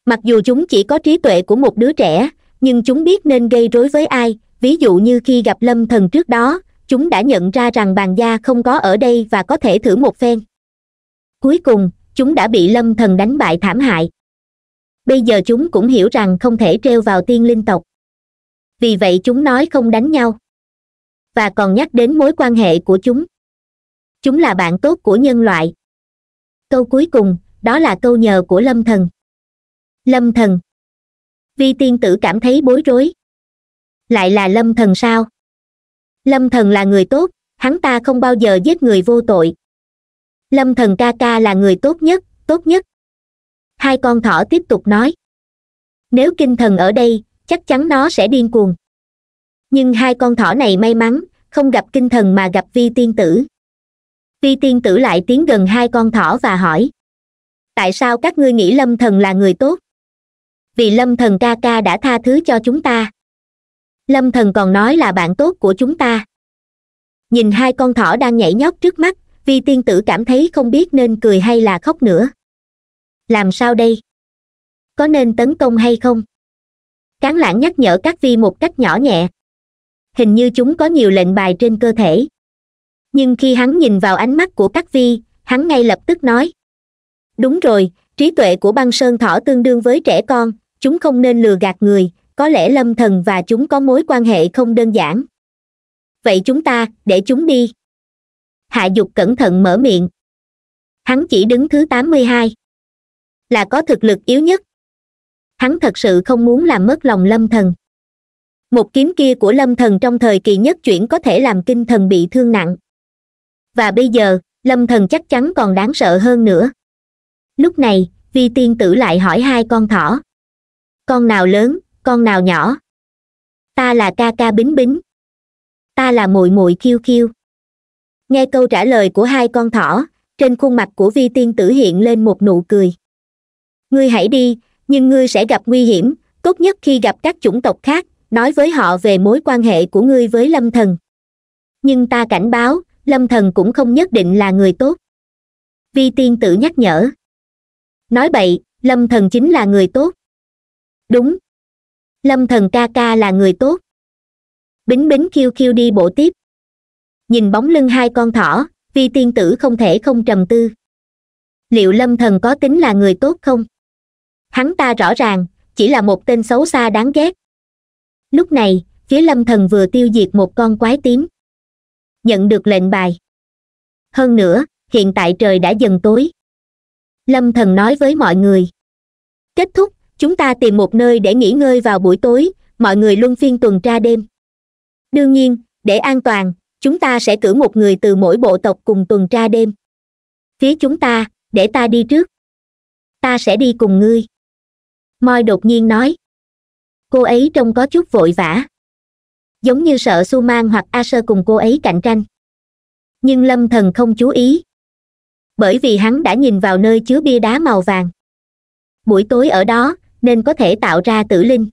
mặc dù chúng chỉ có trí tuệ của một đứa trẻ nhưng chúng biết nên gây rối với ai ví dụ như khi gặp lâm thần trước đó chúng đã nhận ra rằng bàn gia không có ở đây và có thể thử một phen cuối cùng chúng đã bị lâm thần đánh bại thảm hại bây giờ chúng cũng hiểu rằng không thể treo vào tiên linh tộc vì vậy chúng nói không đánh nhau và còn nhắc đến mối quan hệ của chúng chúng là bạn tốt của nhân loại câu cuối cùng đó là câu nhờ của lâm thần lâm thần vi tiên tử cảm thấy bối rối lại là lâm thần sao lâm thần là người tốt hắn ta không bao giờ giết người vô tội lâm thần ca ca là người tốt nhất tốt nhất hai con thỏ tiếp tục nói nếu kinh thần ở đây chắc chắn nó sẽ điên cuồng nhưng hai con thỏ này may mắn không gặp kinh thần mà gặp vi tiên tử vi tiên tử lại tiến gần hai con thỏ và hỏi tại sao các ngươi nghĩ lâm thần là người tốt vì lâm thần ca ca đã tha thứ cho chúng ta lâm thần còn nói là bạn tốt của chúng ta nhìn hai con thỏ đang nhảy nhót trước mắt vi tiên tử cảm thấy không biết nên cười hay là khóc nữa làm sao đây có nên tấn công hay không cán lãng nhắc nhở các vi một cách nhỏ nhẹ hình như chúng có nhiều lệnh bài trên cơ thể nhưng khi hắn nhìn vào ánh mắt của các vi hắn ngay lập tức nói đúng rồi trí tuệ của băng sơn thỏ tương đương với trẻ con chúng không nên lừa gạt người có lẽ lâm thần và chúng có mối quan hệ không đơn giản vậy chúng ta để chúng đi hạ dục cẩn thận mở miệng hắn chỉ đứng thứ tám mươi hai là có thực lực yếu nhất hắn thật sự không muốn làm mất lòng lâm thần một kiếm kia của lâm thần trong thời kỳ nhất chuyển có thể làm kinh thần bị thương nặng và bây giờ lâm thần chắc chắn còn đáng sợ hơn nữa lúc này vi tiên tử lại hỏi hai con thỏ con nào lớn con nào nhỏ ta là ca ca bính bính ta là muội muội kiêu kiêu nghe câu trả lời của hai con thỏ trên khuôn mặt của vi tiên tử hiện lên một nụ cười ngươi hãy đi nhưng ngươi sẽ gặp nguy hiểm tốt nhất khi gặp các chủng tộc khác nói với họ về mối quan hệ của ngươi với lâm thần nhưng ta cảnh báo lâm thần cũng không nhất định là người tốt vi tiên tử nhắc nhở nói bậy lâm thần chính là người tốt đúng lâm thần ca ca là người tốt bính bính khiêu khiêu đi bộ tiếp nhìn bóng lưng hai con thỏ vi tiên tử không thể không trầm tư liệu lâm thần có tính là người tốt không hắn ta rõ ràng chỉ là một tên xấu xa đáng ghét lúc này phía lâm thần vừa tiêu diệt một con quái tím nhận được lệnh bài hơn nữa hiện tại trời đã dần tối lâm thần nói với mọi người kết thúc chúng ta tìm một nơi để nghỉ ngơi vào buổi tối mọi người luân phiên tuần tra đêm đương nhiên để an toàn chúng ta sẽ cử một người từ mỗi bộ tộc cùng tuần tra đêm phía chúng ta để ta đi trước ta sẽ đi cùng ngươi moi đột nhiên nói cô ấy trông có chút vội vã giống như sợ su man hoặc a sơ cùng cô ấy cạnh tranh nhưng lâm thần không chú ý bởi vì hắn đã nhìn vào nơi chứa bia đá màu vàng buổi tối ở đó nên có thể tạo ra tử linh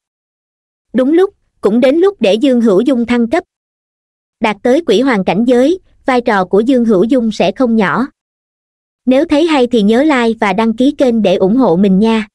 đúng lúc cũng đến lúc để dương hữu dung thăng cấp đạt tới quỷ hoàng cảnh giới vai trò của dương hữu dung sẽ không nhỏ nếu thấy hay thì nhớ like và đăng ký kênh để ủng hộ mình nha